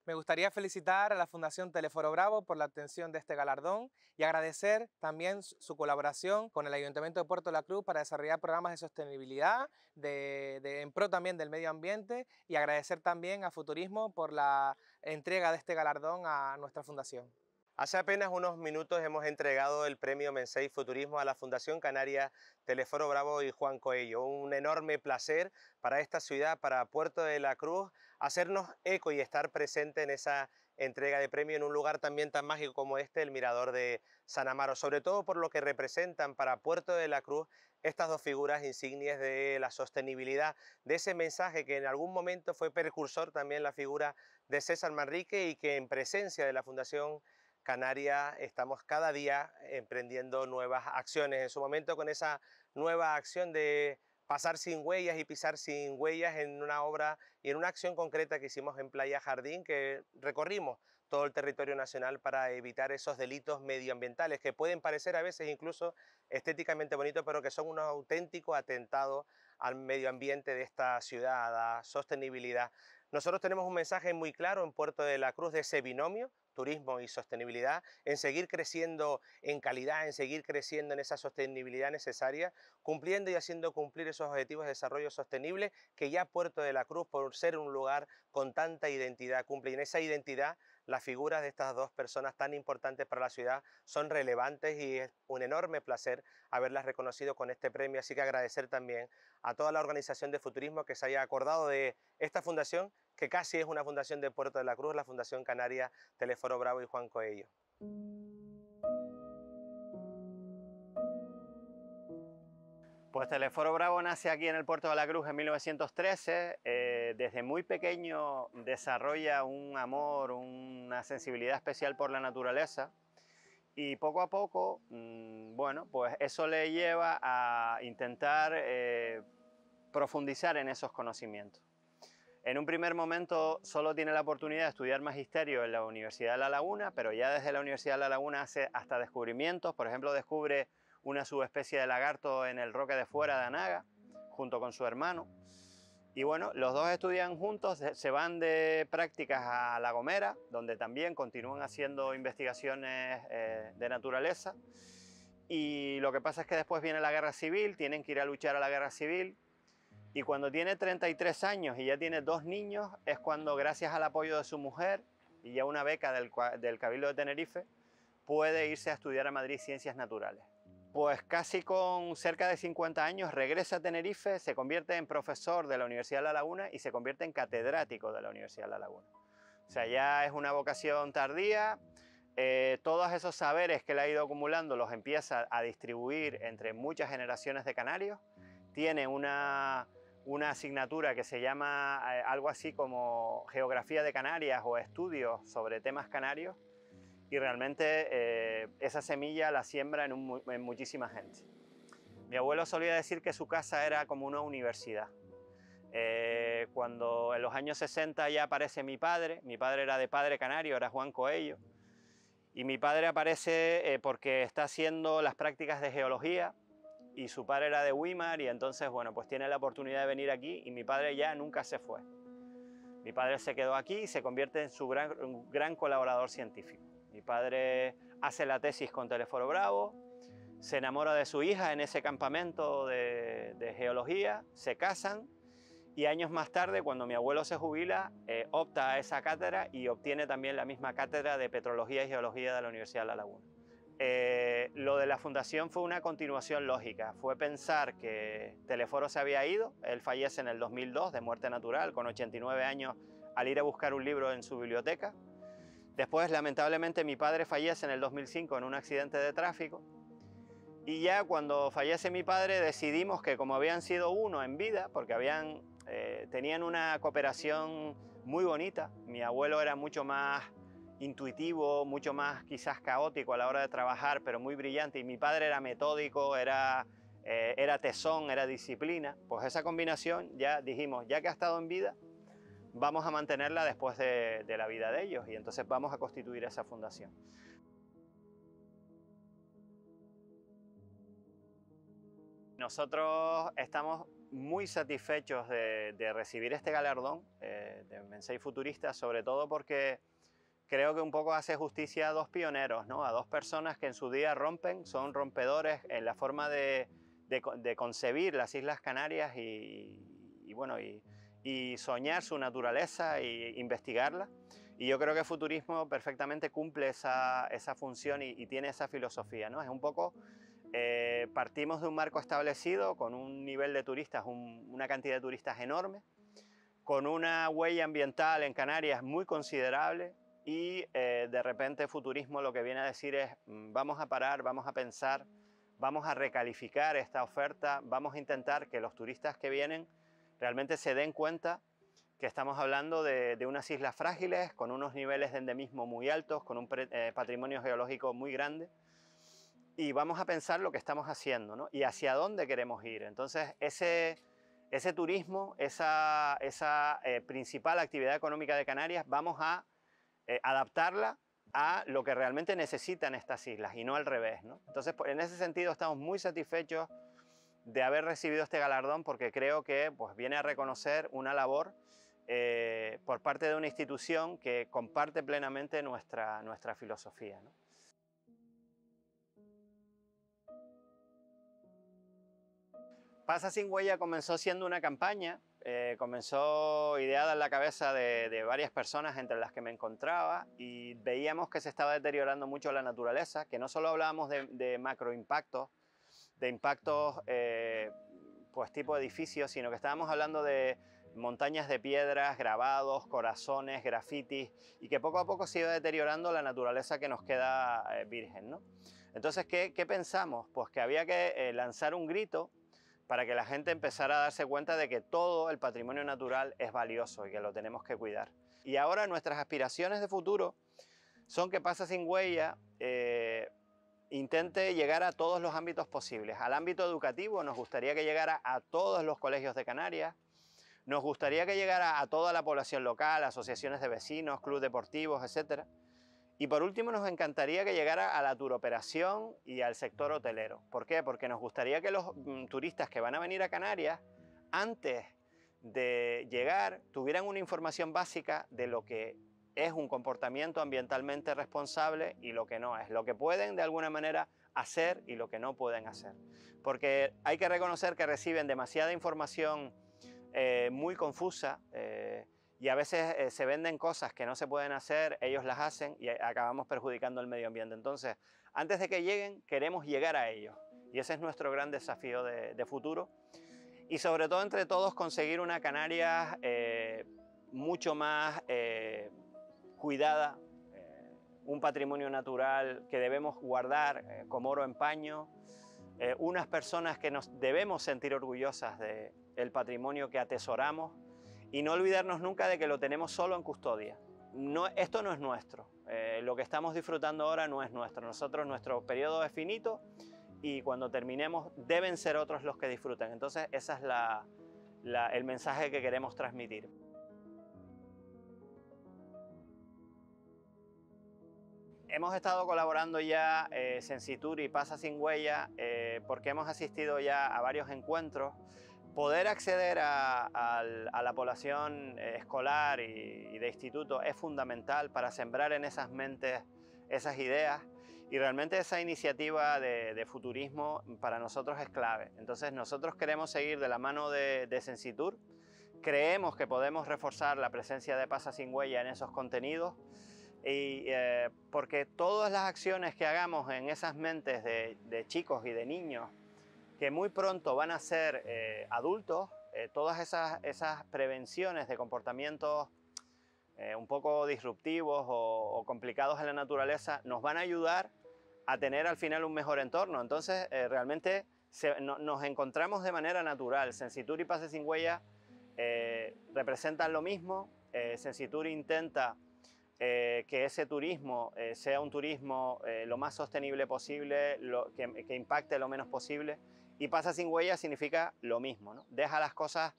Me gustaría felicitar a la Fundación Teleforo Bravo por la atención de este galardón y agradecer también su colaboración con el Ayuntamiento de Puerto de la Cruz para desarrollar programas de sostenibilidad de, en pro también del medio ambiente y agradecer también a Futurismo por la entrega de este galardón a nuestra fundación. Hace apenas unos minutos hemos entregado el premio Mensei Futurismo a la Fundación Canaria Teleforo Bravo y Juan Coello. Un enorme placer para esta ciudad, para Puerto de la Cruz, hacernos eco y estar presente en esa entrega de premio en un lugar también tan mágico como este, el Mirador de San Amaro, sobre todo por lo que representan para Puerto de la Cruz estas dos figuras insignias de la sostenibilidad, de ese mensaje que en algún momento fue precursor también la figura de César Manrique y que en presencia de la Fundación Canaria estamos cada día emprendiendo nuevas acciones. En su momento con esa nueva acción de pasar sin huellas y pisar sin huellas en una obra y en una acción concreta que hicimos en Playa Jardín, que recorrimos todo el territorio nacional para evitar esos delitos medioambientales que pueden parecer a veces incluso estéticamente bonitos, pero que son un auténtico atentado al medio ambiente de esta ciudad, a sostenibilidad. Nosotros tenemos un mensaje muy claro en Puerto de la Cruz de ese binomio turismo y sostenibilidad, en seguir creciendo en calidad, en seguir creciendo en esa sostenibilidad necesaria, cumpliendo y haciendo cumplir esos objetivos de desarrollo sostenible que ya Puerto de la Cruz, por ser un lugar con tanta identidad, cumple. Y en esa identidad, las figuras de estas dos personas tan importantes para la ciudad son relevantes y es un enorme placer haberlas reconocido con este premio. Así que agradecer también a toda la organización de Futurismo que se haya acordado de esta fundación que casi es una fundación de Puerto de la Cruz, la Fundación Canaria Teleforo Bravo y Juan Coello. Pues Teleforo Bravo nace aquí en el Puerto de la Cruz en 1913. Eh, desde muy pequeño desarrolla un amor, una sensibilidad especial por la naturaleza y poco a poco, mm, bueno, pues eso le lleva a intentar eh, profundizar en esos conocimientos. En un primer momento solo tiene la oportunidad de estudiar magisterio en la Universidad de La Laguna, pero ya desde la Universidad de La Laguna hace hasta descubrimientos, por ejemplo descubre una subespecie de lagarto en el Roque de Fuera de Anaga, junto con su hermano. Y bueno, los dos estudian juntos, se van de prácticas a La Gomera, donde también continúan haciendo investigaciones eh, de naturaleza. Y lo que pasa es que después viene la guerra civil, tienen que ir a luchar a la guerra civil, y cuando tiene 33 años y ya tiene dos niños, es cuando gracias al apoyo de su mujer y ya una beca del, del Cabildo de Tenerife, puede irse a estudiar a Madrid Ciencias Naturales. Pues casi con cerca de 50 años regresa a Tenerife, se convierte en profesor de la Universidad de La Laguna y se convierte en catedrático de la Universidad de La Laguna. O sea, ya es una vocación tardía, eh, todos esos saberes que le ha ido acumulando los empieza a distribuir entre muchas generaciones de canarios, tiene una una asignatura que se llama eh, algo así como Geografía de Canarias o Estudios sobre temas canarios y realmente eh, esa semilla la siembra en, muchísima gente. Mi abuelo solía decir que su casa era como una universidad. Eh, cuando en los años 60 ya aparece mi padre, mi padre era de padre canario, era Juan Coello, y mi padre aparece porque está haciendo las prácticas de geología y su padre era de Weimar y entonces, bueno, pues tiene la oportunidad de venir aquí y mi padre ya nunca se fue. Mi padre se quedó aquí y se convierte en su gran, colaborador científico. Mi padre hace la tesis con Teleforo Bravo, se enamora de su hija en ese campamento de, geología, se casan y años más tarde, cuando mi abuelo se jubila, eh, opta a esa cátedra y obtiene también la misma cátedra de Petrología y Geología de la Universidad de La Laguna. Eh, lo de la fundación fue una continuación lógica, fue pensar que Teleforo se había ido, él fallece en el 2002 de muerte natural, con 89 años, al ir a buscar un libro en su biblioteca. Después, lamentablemente, mi padre fallece en el 2005 en un accidente de tráfico. Y ya cuando fallece mi padre decidimos que como habían sido uno en vida, porque habían, eh, tenían una cooperación muy bonita, mi abuelo era mucho más intuitivo, mucho más quizás caótico a la hora de trabajar, pero muy brillante. Y mi padre era metódico, era, eh, era tesón, era disciplina. Pues esa combinación ya dijimos, ya que ha estado en vida, vamos a mantenerla después de, la vida de ellos y entonces vamos a constituir esa fundación. Nosotros estamos muy satisfechos de, recibir este galardón eh, de Mensei Futurista, sobre todo porque creo que un poco hace justicia a dos pioneros, ¿no? a dos personas que en su día rompen, son rompedores en la forma de, concebir las Islas Canarias y, bueno, y, soñar su naturaleza e investigarla. Y yo creo que Futurismo perfectamente cumple esa, función y, tiene esa filosofía. ¿no? Es un poco, eh, partimos de un marco establecido con un nivel de turistas, una cantidad de turistas enorme, con una huella ambiental en Canarias muy considerable, y eh, de repente futurismo lo que viene a decir es mm, vamos a parar, vamos a pensar, vamos a recalificar esta oferta, vamos a intentar que los turistas que vienen realmente se den cuenta que estamos hablando de, unas islas frágiles, con unos niveles de endemismo muy altos, con un eh, patrimonio geológico muy grande, y vamos a pensar lo que estamos haciendo y hacia dónde queremos ir. Entonces, ese, ese turismo, esa, esa eh, principal actividad económica de Canarias, vamos a eh, adaptarla a lo que realmente necesitan estas islas y no al revés. Entonces, en ese sentido, estamos muy satisfechos de haber recibido este galardón porque creo que pues, viene a reconocer una labor eh, por parte de una institución que comparte plenamente nuestra, nuestra filosofía. Pasa sin huella comenzó siendo una campaña eh, comenzó ideada en la cabeza de, varias personas entre las que me encontraba y veíamos que se estaba deteriorando mucho la naturaleza, que no solo hablábamos de, macroimpactos, de impactos eh, pues tipo edificios, sino que estábamos hablando de montañas de piedras, grabados, corazones, grafitis y que poco a poco se iba deteriorando la naturaleza que nos queda eh, virgen. ¿no? Entonces, ¿qué, pensamos? Pues que había que lanzar un grito para que la gente empezara a darse cuenta de que todo el patrimonio natural es valioso y que lo tenemos que cuidar. Y ahora nuestras aspiraciones de futuro son que Pasa Sin Huella eh, intente llegar a todos los ámbitos posibles. Al ámbito educativo nos gustaría que llegara a todos los colegios de Canarias, nos gustaría que llegara a toda la población local, asociaciones de vecinos, clubes deportivos, etc. Y por último, nos encantaría que llegara a la turoperación y al sector mm. hotelero. ¿Por qué? Porque nos gustaría que los mm, turistas que van a venir a Canarias, antes de llegar, tuvieran una información básica de lo que es un comportamiento ambientalmente responsable y lo que no es, lo que pueden de alguna manera hacer y lo que no pueden hacer. Porque hay que reconocer que reciben demasiada información eh, muy confusa, eh, y a veces eh, se venden cosas que no se pueden hacer, ellos las hacen y eh, acabamos perjudicando el medio ambiente. Entonces, antes de que lleguen, queremos llegar a ellos y ese es nuestro gran desafío de, futuro. Y sobre todo entre todos conseguir una Canaria eh, mucho más cuidada, un patrimonio natural que debemos guardar como oro en paño, unas personas que nos debemos sentir orgullosas del patrimonio que atesoramos y no olvidarnos nunca de que lo tenemos solo en custodia. No, esto no es nuestro, eh, lo que estamos disfrutando ahora no es nuestro, nosotros nuestro periodo es finito y cuando terminemos deben ser otros los que disfruten. entonces ese es el mensaje que queremos transmitir. hemos estado colaborando ya eh, y Pasa Sin Huella eh, porque hemos asistido ya a varios encuentros Poder acceder a, la población eh, escolar y, de instituto es fundamental para sembrar en esas mentes esas ideas y realmente esa iniciativa de, futurismo para nosotros es clave. Entonces nosotros queremos seguir de la mano de, de Sensitur, creemos que podemos reforzar la presencia de Pasa Sin Huella en esos contenidos y, eh, porque todas las acciones que hagamos en esas mentes de chicos y de niños que muy pronto van a ser eh, adultos, eh, todas esas, esas, prevenciones de comportamientos eh, un poco disruptivos o, complicados en la naturaleza nos van a ayudar a tener al final un mejor entorno. Entonces, realmente nos encontramos de manera natural. Sensitur y Pase sin Huella representan lo mismo. Sensitur intenta que ese turismo sea un turismo lo más sostenible posible, que, impacte lo menos posible. Y pasa sin huella significa lo mismo, ¿no? deja las cosas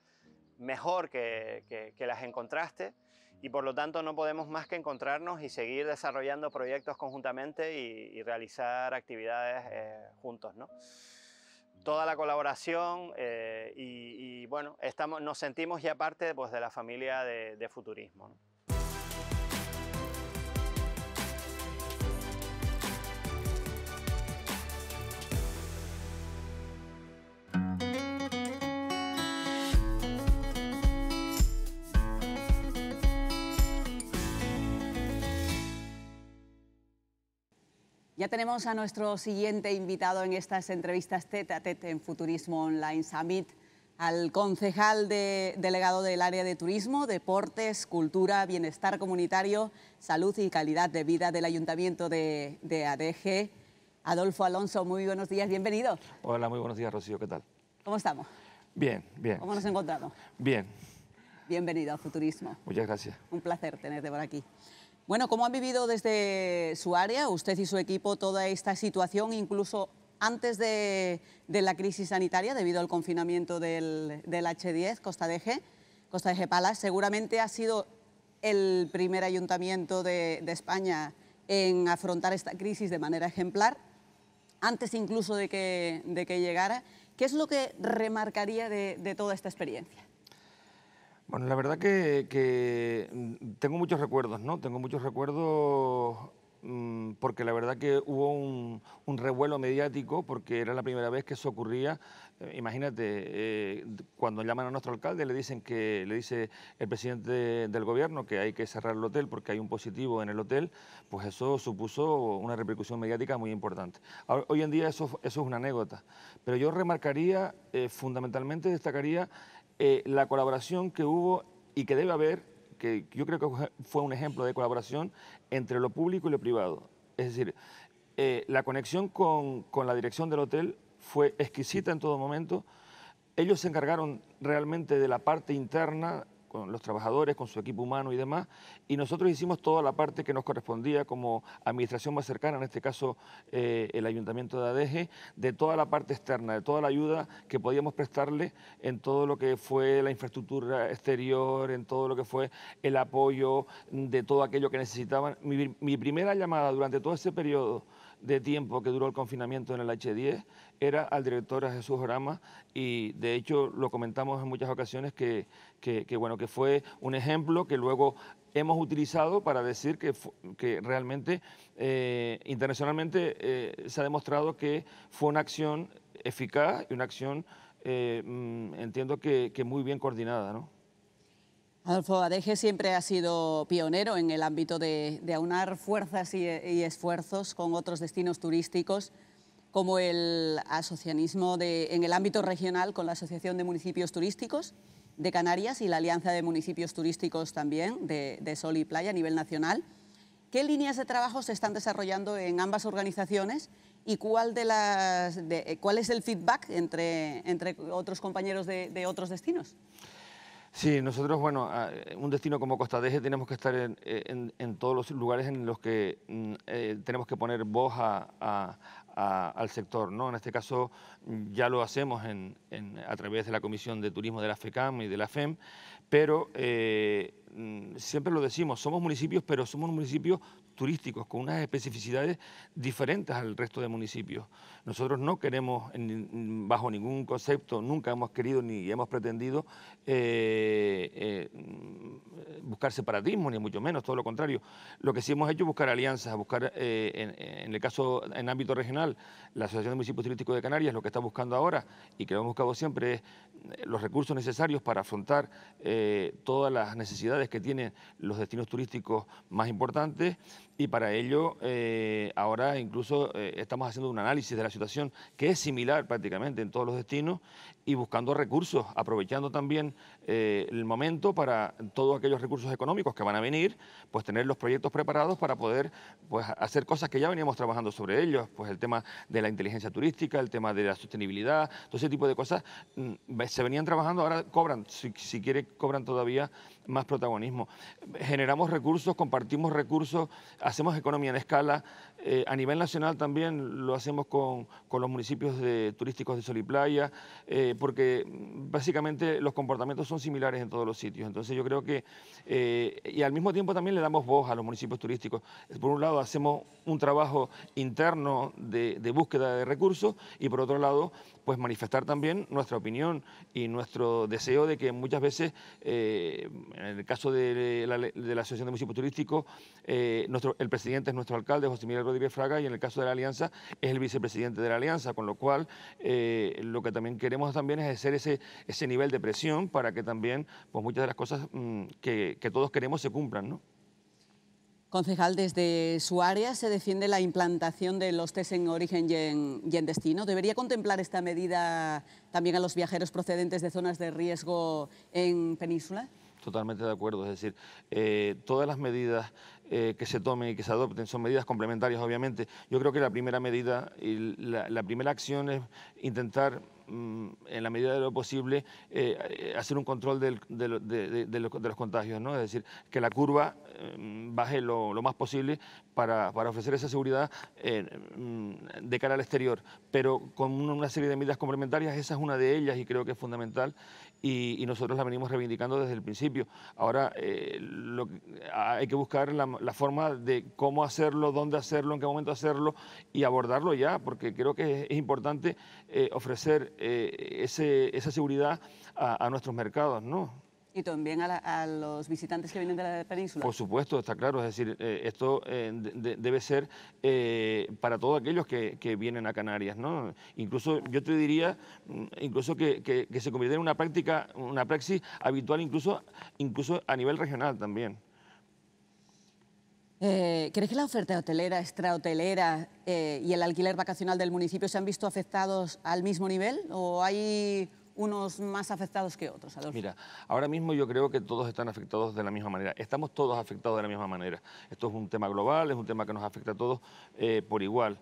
mejor que, que, las encontraste y por lo tanto no podemos más que encontrarnos y seguir desarrollando proyectos conjuntamente y, realizar actividades eh, juntos. ¿no? Toda la colaboración eh, y, bueno, estamos, nos sentimos ya parte pues, de la familia de, de futurismo. ¿no? Ya tenemos a nuestro siguiente invitado en estas entrevistas TET a en Futurismo Online Summit, al concejal delegado del área de turismo, deportes, cultura, bienestar comunitario, salud y calidad de vida del Ayuntamiento de, de ADG, Adolfo Alonso. Muy buenos días, bienvenido. Hola, muy buenos días, Rocío, ¿qué tal? ¿Cómo estamos? Bien, bien. ¿Cómo nos encontramos? Bien. Bienvenido a Futurismo. Muchas gracias. Un placer tenerte por aquí. Bueno, ¿cómo han vivido desde su área, usted y su equipo, toda esta situación, incluso antes de, la crisis sanitaria, debido al confinamiento del, H10, Costa de G, Costa de G Palas? Seguramente ha sido el primer ayuntamiento de, España en afrontar esta crisis de manera ejemplar, antes incluso de que, llegara. ¿Qué es lo que remarcaría de toda esta experiencia? Bueno, la verdad que, mm, tengo muchos recuerdos, ¿no? Tengo muchos recuerdos mm, porque la verdad que hubo un, revuelo mediático porque era la primera vez que eso ocurría. Eh, imagínate, eh, cuando llaman a nuestro alcalde le dicen que le dice el presidente del gobierno que hay que cerrar el hotel porque hay un positivo en el hotel, pues eso supuso una repercusión mediática muy importante. hoy en día eso, es una anécdota, pero yo remarcaría, eh, fundamentalmente destacaría eh, la colaboración que hubo y que debe haber, que yo creo que fue un ejemplo de colaboración entre lo público y lo privado. Es decir, eh, la conexión con, con la dirección del hotel fue exquisita en todo momento. Ellos se encargaron realmente de la parte interna con los trabajadores, con su equipo humano y demás, y nosotros hicimos toda la parte que nos correspondía como administración más cercana, en este caso eh, el Ayuntamiento de ADEGE, de toda la parte externa, de toda la ayuda que podíamos prestarle en todo lo que fue la infraestructura exterior, en todo lo que fue el apoyo de todo aquello que necesitaban. Mi, mi primera llamada durante todo ese periodo de tiempo que duró el confinamiento en el H10 era al director Jesús Orama y de hecho lo comentamos en muchas ocasiones que, bueno, que fue un ejemplo que luego hemos utilizado para decir que, que realmente eh, internacionalmente eh, se ha demostrado que fue una acción eficaz y una acción, eh, mm, entiendo que, que muy bien coordinada. ¿no? Adolfo Adeje siempre ha sido pionero en el ámbito de, aunar fuerzas y, esfuerzos con otros destinos turísticos, como el asocianismo en el ámbito regional con la Asociación de Municipios Turísticos de Canarias y la Alianza de Municipios Turísticos también de, Sol y Playa a nivel nacional. ¿Qué líneas de trabajo se están desarrollando en ambas organizaciones y cuál, es el feedback entre, otros compañeros de otros destinos? Sí, nosotros, bueno, eh, un destino como Costa Eje tenemos que estar eh, en, todos los lugares en los que mm, eh, tenemos que poner voz al sector, ¿no? En este caso ya lo hacemos a través de la Comisión de Turismo de la FECAM y de la FEM, pero mm, siempre lo decimos, somos municipios, pero somos municipios turísticos, con unas especificidades diferentes al resto de municipios. Nosotros no queremos, bajo ningún concepto, nunca hemos querido ni hemos pretendido eh, eh, buscar separatismo, ni mucho menos, todo lo contrario. Lo que sí hemos hecho es buscar alianzas, buscar, eh, en, en, el caso, en ámbito regional, la Asociación de Municipios Turísticos de Canarias lo que está buscando ahora y que lo hemos buscado siempre es los recursos necesarios para afrontar todas las necesidades que tienen los destinos turísticos más importantes y para ello eh, ahora incluso eh, estamos haciendo un análisis de la situación que es similar prácticamente en todos los destinos y buscando recursos, aprovechando también eh, el momento para todos aquellos recursos económicos que van a venir, pues tener los proyectos preparados para poder pues, hacer cosas que ya veníamos trabajando sobre ellos, pues el tema de la inteligencia turística, el tema de la sostenibilidad, todo ese tipo de cosas mm, se venían trabajando, ahora cobran, si, quiere, cobran todavía más protagonismo. Generamos recursos, compartimos recursos, hacemos economía en escala, eh, a nivel nacional también lo hacemos con, con los municipios de, turísticos de Sol y Playa, eh, porque mm, básicamente los comportamientos son similares en todos los sitios. Entonces yo creo que, eh, y al mismo tiempo también le damos voz a los municipios turísticos. Por un lado hacemos un trabajo interno de búsqueda de recursos y por otro lado pues manifestar también nuestra opinión y nuestro deseo de que muchas veces, eh, en el caso de la, Asociación de Municipios Turísticos, eh, nuestro, el presidente es nuestro alcalde, José Miguel Rodríguez Fraga, y en el caso de la Alianza es el vicepresidente de la Alianza, con lo cual eh, lo que también queremos también es hacer ese, ese nivel de presión para que también pues, muchas de las cosas mm, que, que todos queremos se cumplan. ¿no? Concejal, desde su área se defiende la implantación de los test en origen y en, destino. ¿Debería contemplar esta medida también a los viajeros procedentes de zonas de riesgo en península? Totalmente de acuerdo, es decir, eh, todas las medidas eh, que se tomen y que se adopten, son medidas complementarias obviamente. Yo creo que la primera medida y la, primera acción es intentar mm, en la medida de lo posible, eh, hacer un control de, los, contagios, ¿no? Es decir, que la curva eh, baje lo, más posible para, ofrecer esa seguridad mm, de cara al exterior, pero con una serie de medidas complementarias, esa es una de ellas y creo que es fundamental y, nosotros la venimos reivindicando desde el principio. Ahora eh, ah, hay que buscar la, forma de cómo hacerlo, dónde hacerlo, en qué momento hacerlo y abordarlo ya, porque creo que es, importante eh, ofrecer eh, ese, esa seguridad a, a nuestros mercados, ¿no? Y también a, los visitantes que vienen de la península. Por supuesto, está claro. Es decir, eh, esto eh, debe ser eh, para todos aquellos que, vienen a Canarias, ¿no? Incluso, yo te diría, mm, incluso que, se convierte en una práctica, una praxis habitual incluso, incluso a nivel regional también. ¿Crees que la oferta hotelera, extrahotelera y el alquiler vacacional del municipio se han visto afectados al mismo nivel? ¿O hay unos más afectados que otros, Mira, ahora mismo yo creo que todos están afectados de la misma manera. Estamos todos afectados de la misma manera. Esto es un tema global, es un tema que nos afecta a todos eh, por igual.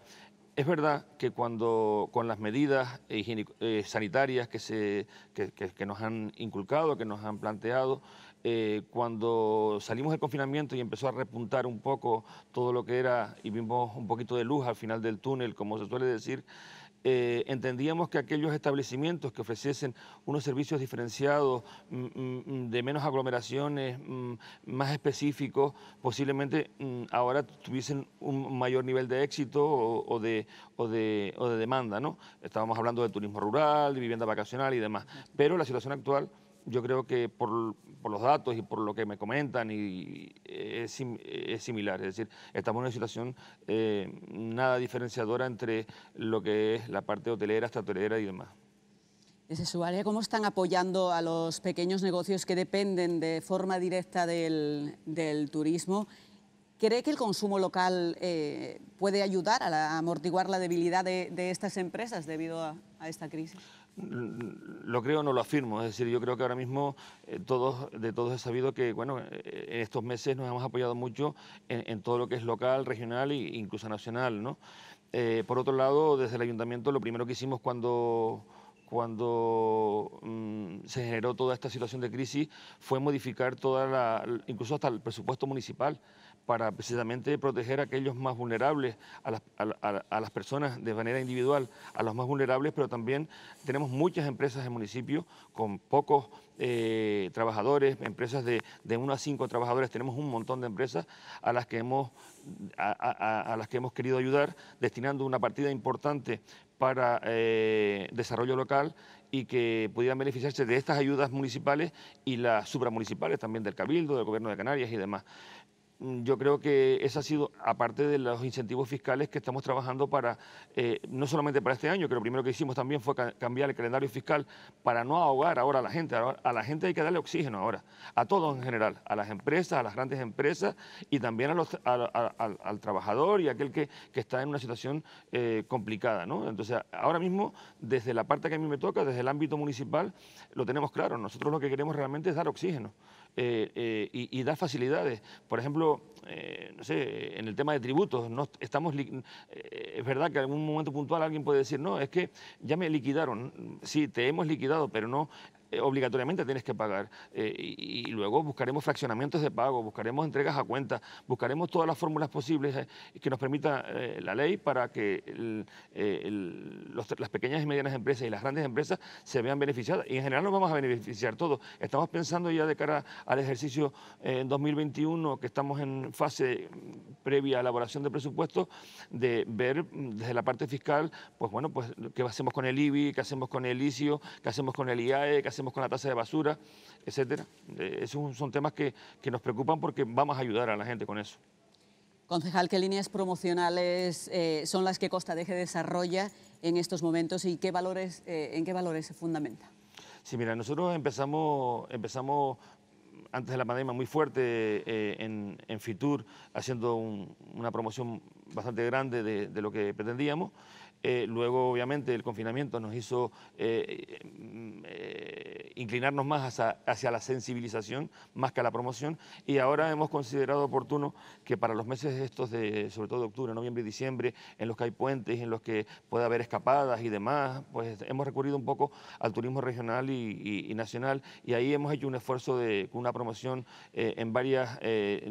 Es verdad que cuando con las medidas eh, sanitarias que, se, que, nos han inculcado, que nos han planteado, eh, cuando salimos del confinamiento y empezó a repuntar un poco todo lo que era y vimos un poquito de luz al final del túnel, como se suele decir, eh, entendíamos que aquellos establecimientos que ofreciesen unos servicios diferenciados, mm, mm, de menos aglomeraciones, mm, más específicos, posiblemente ahora tuviesen un mayor nivel de éxito o, de, demanda. ¿no? Estábamos hablando de turismo rural, de vivienda vacacional y demás, pero la situación actual yo creo que por, los datos y por lo que me comentan y eh, es, similar, es decir, estamos en una situación eh, nada diferenciadora entre lo que es la parte hotelera, estatorera y demás. Desde su área, ¿cómo están apoyando a los pequeños negocios que dependen de forma directa del, turismo? ¿Cree que el consumo local eh, puede ayudar a, amortiguar la debilidad de, estas empresas debido a esta crisis? lo creo, no lo afirmo. Es decir, yo creo que ahora mismo eh, todos, de todos he sabido que, bueno, eh, en estos meses nos hemos apoyado mucho en, todo lo que es local, regional e incluso nacional, ¿no? Eh, por otro lado, desde el ayuntamiento lo primero que hicimos cuando cuando mm, se generó toda esta situación de crisis fue modificar toda la, incluso hasta el presupuesto municipal para precisamente proteger a aquellos más vulnerables, a las, personas de manera individual, a los más vulnerables, pero también tenemos muchas empresas en municipio con pocos eh, trabajadores, empresas de, de uno a cinco trabajadores, tenemos un montón de empresas a las que hemos a, las que hemos querido ayudar, destinando una partida importante para eh, desarrollo local y que pudieran beneficiarse de estas ayudas municipales y las supramunicipales también del Cabildo, del Gobierno de Canarias y demás. Mm, yo creo que esa ha sido, aparte de los incentivos fiscales que estamos trabajando para, eh, no solamente para este año, que lo primero que hicimos también fue cambiar el calendario fiscal para no ahogar ahora a la gente. A la gente hay que darle oxígeno ahora, a todos en general, a las empresas, a las grandes empresas y también al, trabajador y aquel que, está en una situación eh, complicada. ¿no? Entonces, ahora mismo, desde la parte que a mí me toca, desde el ámbito municipal, lo tenemos claro. Nosotros lo que queremos realmente es dar oxígeno. Eh, eh, y, da facilidades. Por ejemplo, eh, no sé, en el tema de tributos, no estamos es verdad que en algún momento puntual alguien puede decir, no, es que ya me liquidaron, sí, te hemos liquidado, pero no eh, obligatoriamente tienes que pagar. Eh, y, luego buscaremos fraccionamientos de pago, buscaremos entregas a cuenta, buscaremos todas las fórmulas posibles eh, que nos permita la ley para que las pequeñas y medianas empresas y las grandes empresas se vean beneficiadas. Y en general nos vamos a beneficiar todos. Estamos pensando ya de cara al ejercicio en 2021, que estamos en fase previa a elaboración de presupuestos, de ver mm, desde la parte fiscal, pues bueno, pues qué hacemos con el IBI, qué hacemos con el ICIO, qué hacemos con el IAE, hacemos con la tasa de basura, etcétera. Eh, esos son temas que, nos preocupan porque vamos a ayudar a la gente con eso. Concejal, ¿qué líneas promocionales eh, son las que Costa Deje desarrolla en estos momentos y qué valores, eh, en qué valores se fundamenta? Sí, mira, nosotros empezamos, empezamos antes de la pandemia muy fuerte en, Fitur, haciendo una promoción bastante grande de, lo que pretendíamos eh, luego, obviamente, el confinamiento nos hizo eh, eh, mm, inclinarnos más hacia, la sensibilización más que a la promoción y ahora hemos considerado oportuno que para los meses estos de sobre todo de octubre, noviembre y diciembre en los que hay puentes, en los que puede haber escapadas y demás, pues hemos recurrido un poco al turismo regional y, nacional y ahí hemos hecho un esfuerzo de una promoción eh, en varias eh,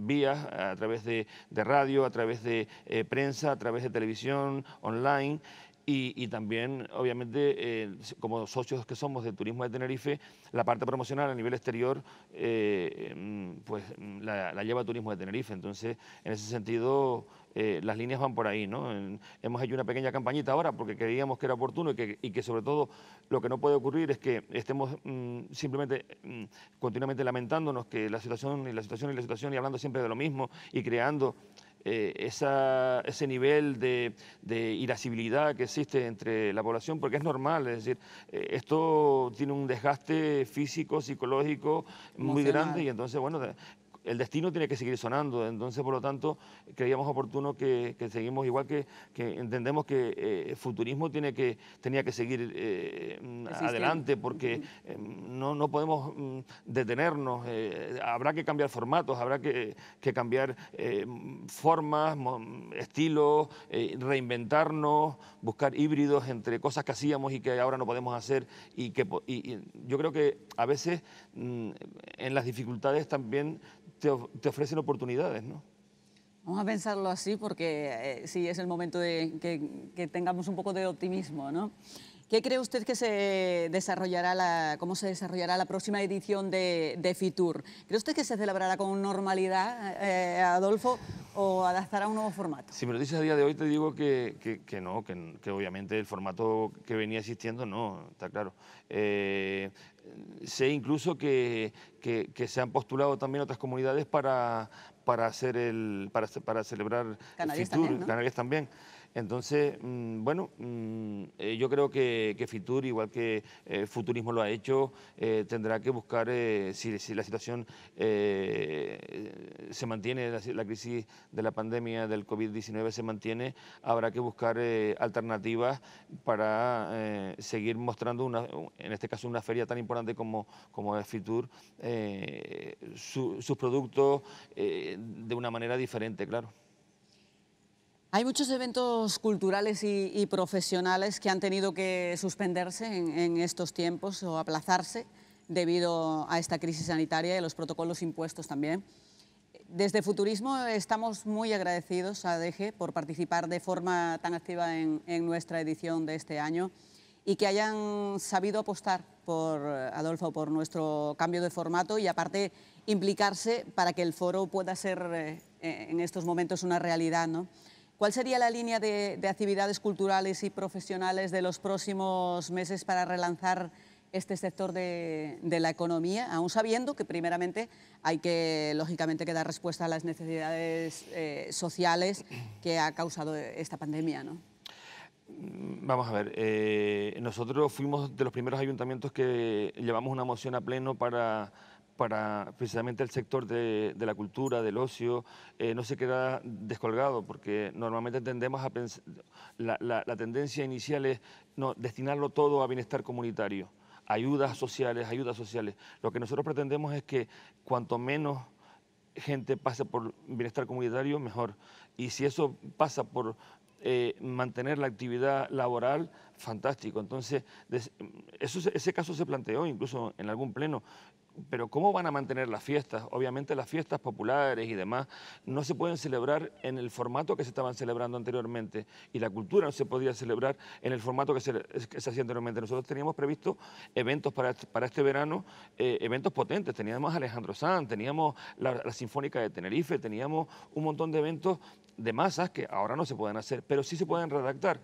vías a través de, radio, a través de eh, prensa, a través de televisión, online y, también, obviamente, eh, como socios que somos de Turismo de Tenerife, la parte promocional a nivel exterior, eh, em, pues la, lleva Turismo de Tenerife. Entonces, en ese sentido, eh, las líneas van por ahí, ¿no? hemos hecho una pequeña campañita ahora porque creíamos que era oportuno y que, sobre todo lo que no puede ocurrir es que estemos mm, simplemente mm, continuamente lamentándonos que la situación y la situación y la situación y hablando siempre de lo mismo y creando eh, ese nivel de, irascibilidad que existe entre la población, porque es normal, es decir, eh, esto tiene un desgaste físico, psicológico muy grande y entonces, bueno, el destino tiene que seguir sonando. Entonces, por lo tanto, creíamos oportuno que, seguimos igual que, que entendemos que el eh, futurismo tiene que, tenía que seguir eh, mm, adelante porque eh, no, podemos mm, detenernos. habrá que cambiar formatos, habrá que, cambiar formas, estilos, reinventarnos, buscar híbridos entre cosas que hacíamos y que ahora no podemos hacer. Y que yo creo que a veces mm, en las dificultades también te, ofrecen oportunidades, ¿no? Vamos a pensarlo así porque eh, sí es el momento de que, tengamos un poco de optimismo, ¿no? ¿Qué cree usted que se desarrollará la, cómo se desarrollará la próxima edición de, Fitur? ¿Cree usted que se celebrará con normalidad, eh, Adolfo, o adaptará un nuevo formato? Si me lo dices a día de hoy, te digo que, que, no, que, obviamente el formato que venía existiendo no, está claro. Eh, sé incluso que, se han postulado también otras comunidades para, para, hacer el, para, celebrar el Canarias también. Entonces, mm, bueno, mm, eh, yo creo que, Fitur, igual que eh, Futurismo lo ha hecho, eh, tendrá que buscar, si, la situación se mantiene, la, crisis de la pandemia del COVID-19 se mantiene, habrá que buscar alternativas para seguir mostrando, una, en este caso una feria tan importante como, como es Fitur, sus productos de una manera diferente, claro. Hay muchos eventos culturales y, profesionales que han tenido que suspenderse en, estos tiempos o aplazarse debido a esta crisis sanitaria y a los protocolos impuestos también. Desde Futurismo estamos muy agradecidos a DG por participar de forma tan activa en, nuestra edición de este año y que hayan sabido apostar por Adolfo, por nuestro cambio de formato y aparte implicarse para que el foro pueda ser eh, en estos momentos una realidad. ¿no? ¿Cuál sería la línea de, actividades culturales y profesionales de los próximos meses para relanzar este sector de, la economía, aún sabiendo que primeramente hay que, lógicamente, que dar respuesta a las necesidades eh, sociales que ha causado esta pandemia, ¿no? Mm, vamos a ver, eh, nosotros fuimos de los primeros ayuntamientos que llevamos una moción a pleno para para precisamente el sector de, la cultura, del ocio, eh, no se queda descolgado, porque normalmente tendemos a pensar, la, tendencia inicial es destinarlo todo a bienestar comunitario, ayudas sociales, ayudas sociales. Lo que nosotros pretendemos es que cuanto menos gente pase por bienestar comunitario, mejor. Y si eso pasa por eh, mantener la actividad laboral, fantástico. Entonces, ese caso se planteó incluso en algún pleno. Pero ¿cómo van a mantener las fiestas? Obviamente las fiestas populares y demás no se pueden celebrar en el formato que se estaban celebrando anteriormente y la cultura no se podía celebrar en el formato que se, hacía anteriormente. Nosotros teníamos previsto eventos para, para este verano, eh, eventos potentes. Teníamos Alejandro Sanz, teníamos la Sinfónica de Tenerife, teníamos un montón de eventos de masas que ahora no se pueden hacer, pero sí se pueden redactar.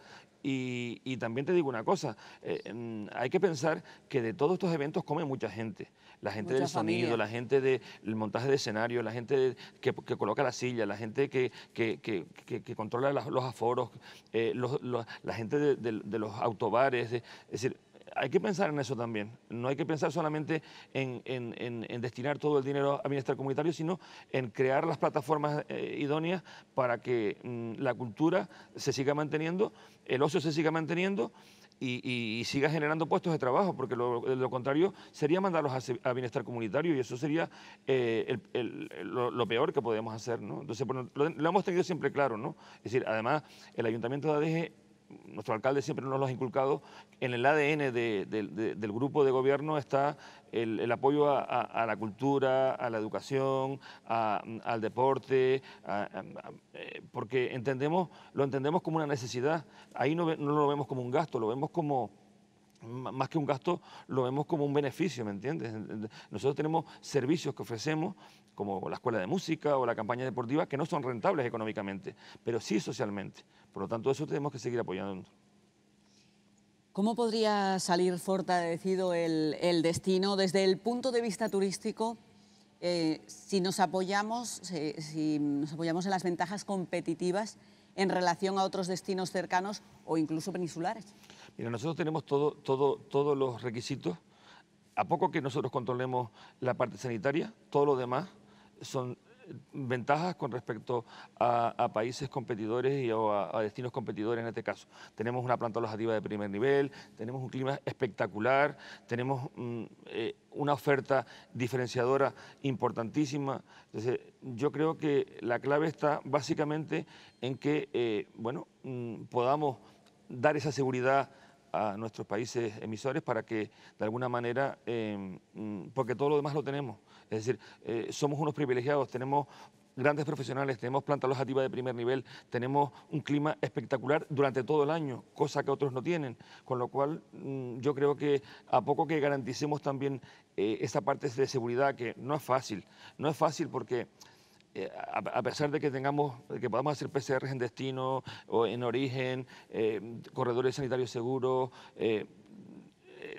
Y, también te digo una cosa, eh, hay que pensar que de todos estos eventos come mucha gente. La gente del sonido, la gente del montaje de escenario, la gente que, coloca la silla, la gente que, controla los aforos, eh, la gente de, de los autobares. es decir, hay que pensar en eso también. No hay que pensar solamente en, destinar todo el dinero a bienestar comunitario, sino en crear las plataformas eh, idóneas para que mm, la cultura se siga manteniendo, el ocio se siga manteniendo. Y, siga generando puestos de trabajo, porque lo, lo contrario sería mandarlos a, bienestar comunitario y eso sería eh, lo, peor que podemos hacer. ¿no? Entonces, lo, hemos tenido siempre claro. ¿no? Es decir, además, el Ayuntamiento de ADG nuestro alcalde siempre nos lo ha inculcado, en el ADN del grupo de gobierno está el, apoyo a, la cultura, a la educación, al deporte, eh, porque entendemos, lo entendemos como una necesidad. Ahí no, no lo vemos como un gasto, lo vemos como, más que un gasto, lo vemos como un beneficio, ¿me entiendes? Nosotros tenemos servicios que ofrecemos, como la escuela de música o la campaña deportiva, que no son rentables económicamente, pero sí socialmente. Por lo tanto, eso tenemos que seguir apoyando. ¿Cómo podría salir fortalecido el, destino desde el punto de vista turístico? Eh, si, nos apoyamos, si, nos apoyamos en las ventajas competitivas en relación a otros destinos cercanos o incluso peninsulares. Mira, nosotros tenemos todos los requisitos. A poco que nosotros controlemos la parte sanitaria, todo lo demás son ventajas con respecto a, países competidores y a, destinos competidores en este caso. Tenemos una planta alojativa de primer nivel, tenemos un clima espectacular, tenemos mm, eh, una oferta diferenciadora importantísima. Entonces, yo creo que la clave está básicamente en que eh, bueno, mm, podamos dar esa seguridad a nuestros países emisores para que de alguna manera, eh, mm, porque todo lo demás lo tenemos. Es decir, eh, somos unos privilegiados, tenemos grandes profesionales, tenemos planta lojativa de primer nivel, tenemos un clima espectacular durante todo el año, cosa que otros no tienen, con lo cual mm, yo creo que a poco que garanticemos también eh, esa parte de seguridad, que no es fácil, no es fácil porque... Eh, a, pesar de que tengamos, que podamos hacer PCR en destino o en origen, corredores sanitarios seguros,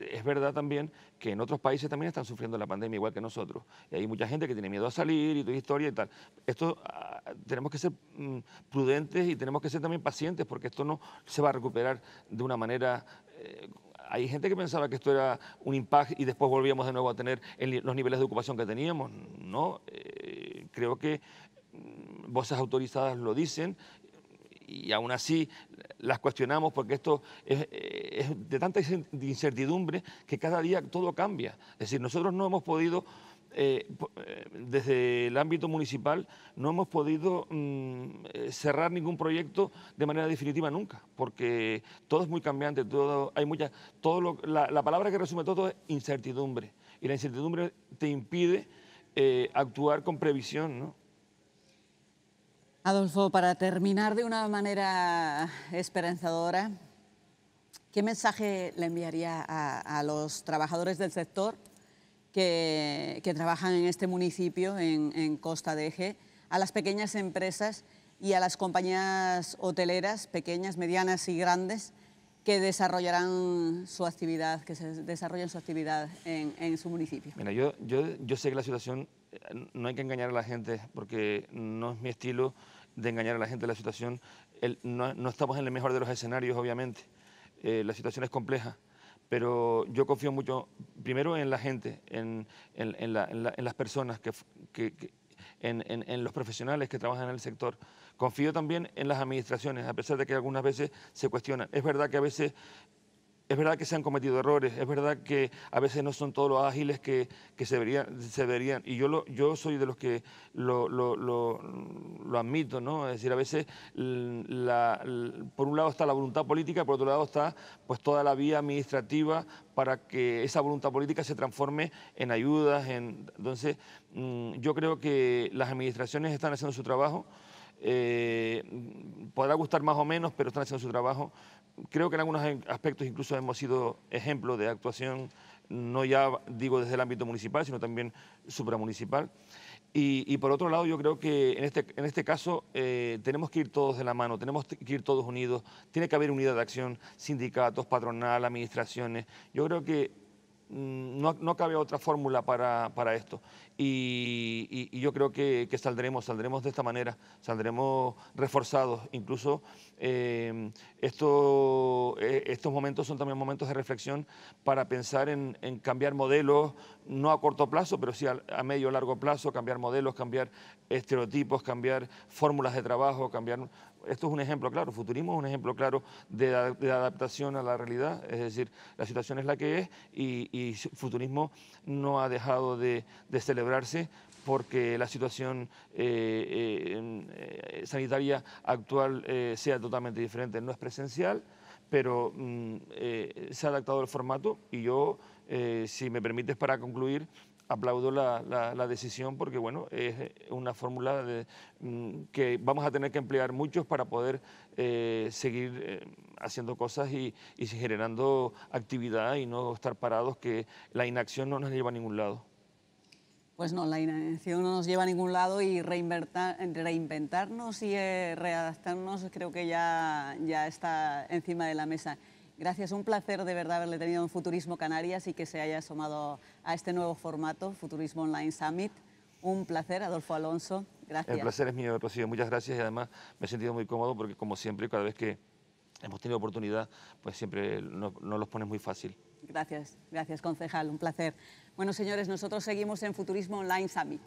es verdad también que en otros países también están sufriendo la pandemia igual que nosotros. Y hay mucha gente que tiene miedo a salir y toda historia y tal. Esto ah, tenemos que ser mm, prudentes y tenemos que ser también pacientes porque esto no se va a recuperar de una manera... Eh, hay gente que pensaba que esto era un impacto y después volvíamos de nuevo a tener los niveles de ocupación que teníamos. No, eh, creo que mm, voces autorizadas lo dicen y aún así las cuestionamos porque esto es, eh, de tanta incertidumbre que cada día todo cambia. Es decir, nosotros no hemos podido, eh, eh, desde el ámbito municipal, no hemos podido mm, cerrar ningún proyecto de manera definitiva nunca, porque todo es muy cambiante, todo, hay mucha... la, palabra que resume todo es incertidumbre, y la incertidumbre te impide actuar con previsión, ¿no? Adolfo, para terminar de una manera esperanzadora, ¿qué mensaje le enviaría a, los trabajadores del sector que, trabajan en este municipio, en, Costa de Eje, a las pequeñas empresas y a las compañías hoteleras, pequeñas, medianas y grandes, que desarrollarán su actividad, que se su actividad en, su municipio? Mira, yo, yo sé que la situación eh, no hay que engañar a la gente porque no es mi estilo de engañar a la gente. de La situación, no, estamos en el mejor de los escenarios, obviamente. Eh, la situación es compleja, pero yo confío mucho, primero en la gente, en, las personas, que en los profesionales que trabajan en el sector. Confío también en las administraciones, a pesar de que algunas veces se cuestionan. Es verdad que a veces es verdad que se han cometido errores, es verdad que a veces no son todos los ágiles que, se, verían. Y yo, yo soy de los que lo, lo, admito, ¿no? Es decir, a veces, por un lado está la voluntad política, por otro lado está pues, toda la vía administrativa para que esa voluntad política se transforme en ayudas. En... Entonces, mm, yo creo que las administraciones están haciendo su trabajo. Eh, podrá gustar más o menos, pero están haciendo su trabajo. Creo que en algunos aspectos incluso hemos sido ejemplo de actuación, no ya digo desde el ámbito municipal, sino también supramunicipal. Y, y por otro lado, yo creo que en este, en este caso eh, tenemos que ir todos de la mano, tenemos que ir todos unidos, tiene que haber unidad de acción, sindicatos, patronal, administraciones. Yo creo que Mm, no, cabe otra fórmula para, esto. Y, yo creo que, saldremos, saldremos de esta manera, saldremos reforzados. Incluso em, e, estos momentos son también momentos de reflexión para pensar en, cambiar modelos, no a corto plazo, pero sí a, medio o largo plazo, cambiar modelos, cambiar estereotipos, cambiar fórmulas de trabajo, cambiar esto es un ejemplo claro, futurismo es un ejemplo claro de, adaptación a la realidad, es decir, la situación es la que es y, futurismo no ha dejado de, celebrarse porque la situación eh, eh, eh, sanitaria actual sea totalmente diferente. No es presencial, pero mm, se ha adaptado el formato y yo, si me permites para concluir, aplaudo la, la, decisión porque, bueno, es eh, una fórmula mm, que vamos a tener que emplear muchos para poder eh, seguir eh, haciendo cosas y, y, generando actividad y no estar parados, que la inacción no nos lleva a ningún lado. Pues no, la inacción no nos lleva a ningún lado y reinventarnos y readaptarnos creo que ya, ya está encima de la mesa. Gracias, un placer de verdad haberle tenido en Futurismo Canarias y que se haya asomado a este nuevo formato, Futurismo Online Summit. Un placer, Adolfo Alonso. Gracias. El placer es mío, Rocío. Muchas gracias y además me he sentido muy cómodo porque como siempre, cada vez que hemos tenido oportunidad, pues siempre nos no los pones muy fácil. Gracias, gracias, concejal. Un placer. Bueno, señores, nosotros seguimos en Futurismo Online Summit.